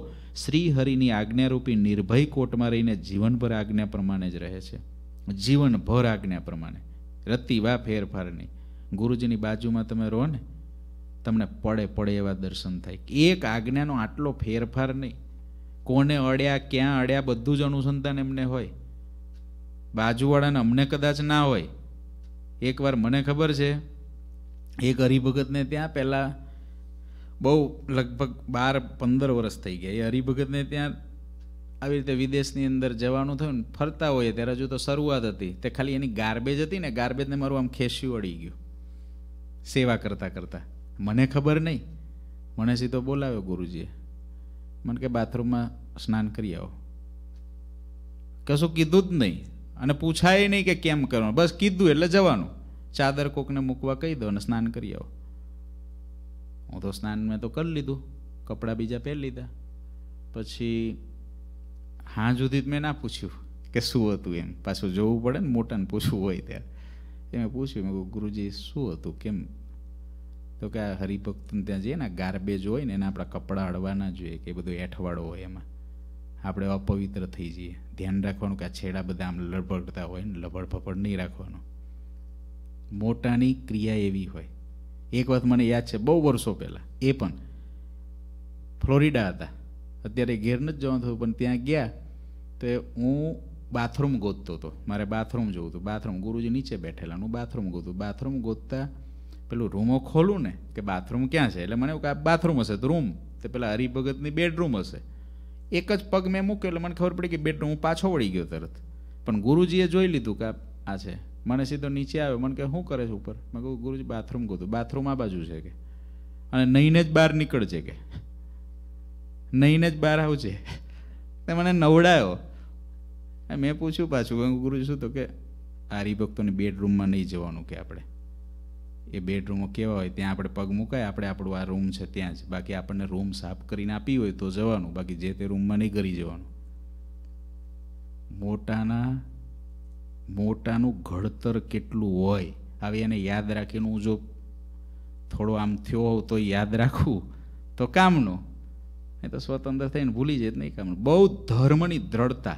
શ્રીહરિની આજ્ઞારૂપી નિર્ભય કોટમાં રહીને જીવનભર આજ્ઞા પ્રમાણે જ રહે છે જીવનભર આજ્ઞા પ્રમાણે રતિવા ફેરફાર નહીં ગુરુજીની બાજુમાં તમે રહો ને તમને પડે પડે એવા દર્શન થાય એક આજ્ઞાનો આટલો ફેરફાર નહીં કોને અડ્યા ક્યાં અડ્યા બધું જ અનુસંધાન એમને હોય બાજુવાળાને અમને કદાચ ના હોય એકવાર મને ખબર છે એક હરિભગતને ત્યાં પહેલાં બહુ લગભગ બાર પંદર વર્ષ થઈ ગયા એ હરિભગતને ત્યાં આવી રીતે વિદેશની અંદર જવાનું થયું ને ફરતા હોય ત્યારે હજુ તો શરૂઆત હતી તે ખાલી એની ગાર્બેજ હતી ને ગાર્બેજને મારું આમ ખેસ્યું અડી ગયું સેવા કરતાં કરતાં મને ખબર નહીં મને તો બોલાવ્યો ગુરુજીએ મને કે બાથરૂમમાં સ્નાન કરી આવો કશું કીધું જ નહીં અને પૂછાય નહીં કે કેમ કરવાનું બસ કીધું એટલે જવાનું ચાદર કોકને મૂકવા કહી દો અને સ્નાન કરી આવો હું તો સ્નાન મેં તો કરી લીધું કપડાં બીજા પહેરી લીધા પછી હા સુધી મેં ના પૂછ્યું કે શું હતું એમ પાછું જોવું પડે ને મોટાને પૂછવું હોય ત્યારે એ મેં પૂછ્યું મેં ગુરુજી શું હતું કેમ તો કે આ હરિભક્તને ત્યાં જઈએ ને ગાર્બેજ હોય ને એના આપણા કપડાં અડવાના જોઈએ કે બધું એઠવાડો હોય એમાં આપણે અપવિત્ર થઈ જઈએ ધ્યાન રાખવાનું કે આ છેડા બધા આમ લડબડતા હોય ને લબડ ફપડ નહીં રાખવાનું મોટાની ક્રિયા એવી હોય એક વાત મને યાદ છે બહુ વર્ષો પહેલાં એ પણ ફ્લોરિડા હતા અત્યારે ઘેર નથી જવાનું થયું પણ ત્યાં ગયા તો હું બાથરૂમ ગોતતો હતો મારે બાથરૂમ જવું હતું બાથરૂમ ગુરુજી નીચે બેઠેલા હું બાથરૂમ ગોતું બાથરૂમ ગોતતા પેલું રૂમો ખોલું ને કે બાથરૂમ ક્યાં છે એટલે મને એવું કે બાથરૂમ હશે તો રૂમ તો પેલા હરિભગતની બેડરૂમ હશે એક જ પગ મેં મૂક્યો એટલે મને ખબર પડી કે બેડરૂમ હું પાછો વળી ગયો તરત પણ ગુરુજીએ જોઈ લીધું કે આ છે મને સીધો નીચે આવ્યો મને કે શું કરે છે ઉપર મેં કહું ગુરુજી બાથરૂમ ગોતું બાથરૂમ આ બાજુ છે કે અને નહીને જ બહાર નીકળશે કે નહીને જ બહાર આવજે તે મને નવડાયો મેં પૂછ્યું પાછું ગુરુજી શું તો કે હરિભક્તોને બેડરૂમમાં નહીં જવાનું કે આપણે એ બેડરૂમો કેવા હોય ત્યાં આપણે પગ મુકાય આપણે આપણું આ રૂમ છે ત્યાં જ બાકી આપણને રૂમ સાફ કરીને આપી હોય તો જવાનું બાકી જે તે રૂમમાં નહીં કરી જવાનું મોટાના મોટાનું ઘડતર કેટલું હોય આવી એને યાદ રાખીને હું જો થોડો આમ થયો હોઉં તો યાદ રાખું તો કામનો એ તો સ્વતંત્ર થઈને ભૂલી જાય નહીં કામનું બહુ ધર્મની દ્રઢતા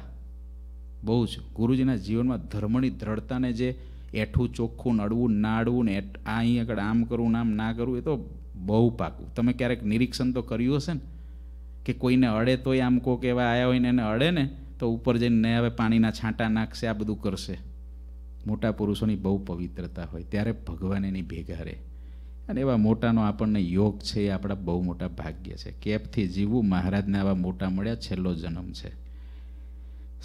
બહુ જ ગુરુજીના જીવનમાં ધર્મની દ્રઢતાને જે એઠું ચોખ્ખું નડવું નાડવું ને આ અહીં આગળ આમ કરવું આમ ના કરવું એ તો બહુ પાકું તમે ક્યારેક નિરીક્ષણ તો કર્યું હશે ને કે કોઈને અડે તોય આમ કોક એવા આવ્યા હોય ને એને અડે ને તો ઉપર જઈને હવે પાણીના છાંટા નાખશે આ બધું કરશે મોટા પુરુષોની બહુ પવિત્રતા હોય ત્યારે ભગવાન એની ભેગા રહે અને એવા મોટાનો આપણને યોગ છે એ આપણા બહુ મોટા ભાગ્ય છે કેપથી જીવવું મહારાજને આવા મોટા મળ્યા છેલ્લો જન્મ છે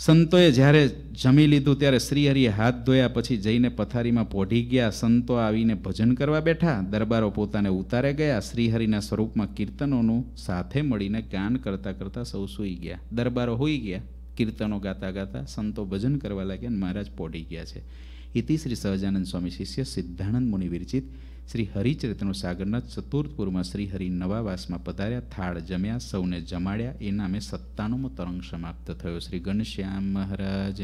સંતોએ જ્યારે જમી લીધું ત્યારે શ્રીહરિએ હાથ ધોયા પછી જઈને પથારીમાં પોઢી ગયા સંતો આવીને ભજન કરવા બેઠા દરબારો પોતાને ઉતારે ગયા શ્રીહરિના સ્વરૂપમાં કીર્તનોનું સાથે મળીને ગાન કરતાં કરતાં સૌ સૂઈ ગયા દરબારો હોઈ ગયા કીર્તનો ગાતા ગાતા સંતો ભજન કરવા લાગ્યા અને મહારાજ પોઢી ગયા છે ઇતિ શ્રી સહજાનંદ સ્વામી શિષ્ય સિદ્ધાનંદ મુનિ વિરચિત શ્રી હરિચરિતનો સાગરના ચતુર્થપુરમાં શ્રી હરિ નવાવાસમાં પધાર્યા થાળ જમ્યા સૌને જમાડ્યા એ નામે સત્તાણુંમો તરંગ સમાપ્ત થયો શ્રી ગણશ્યામ મહારાજ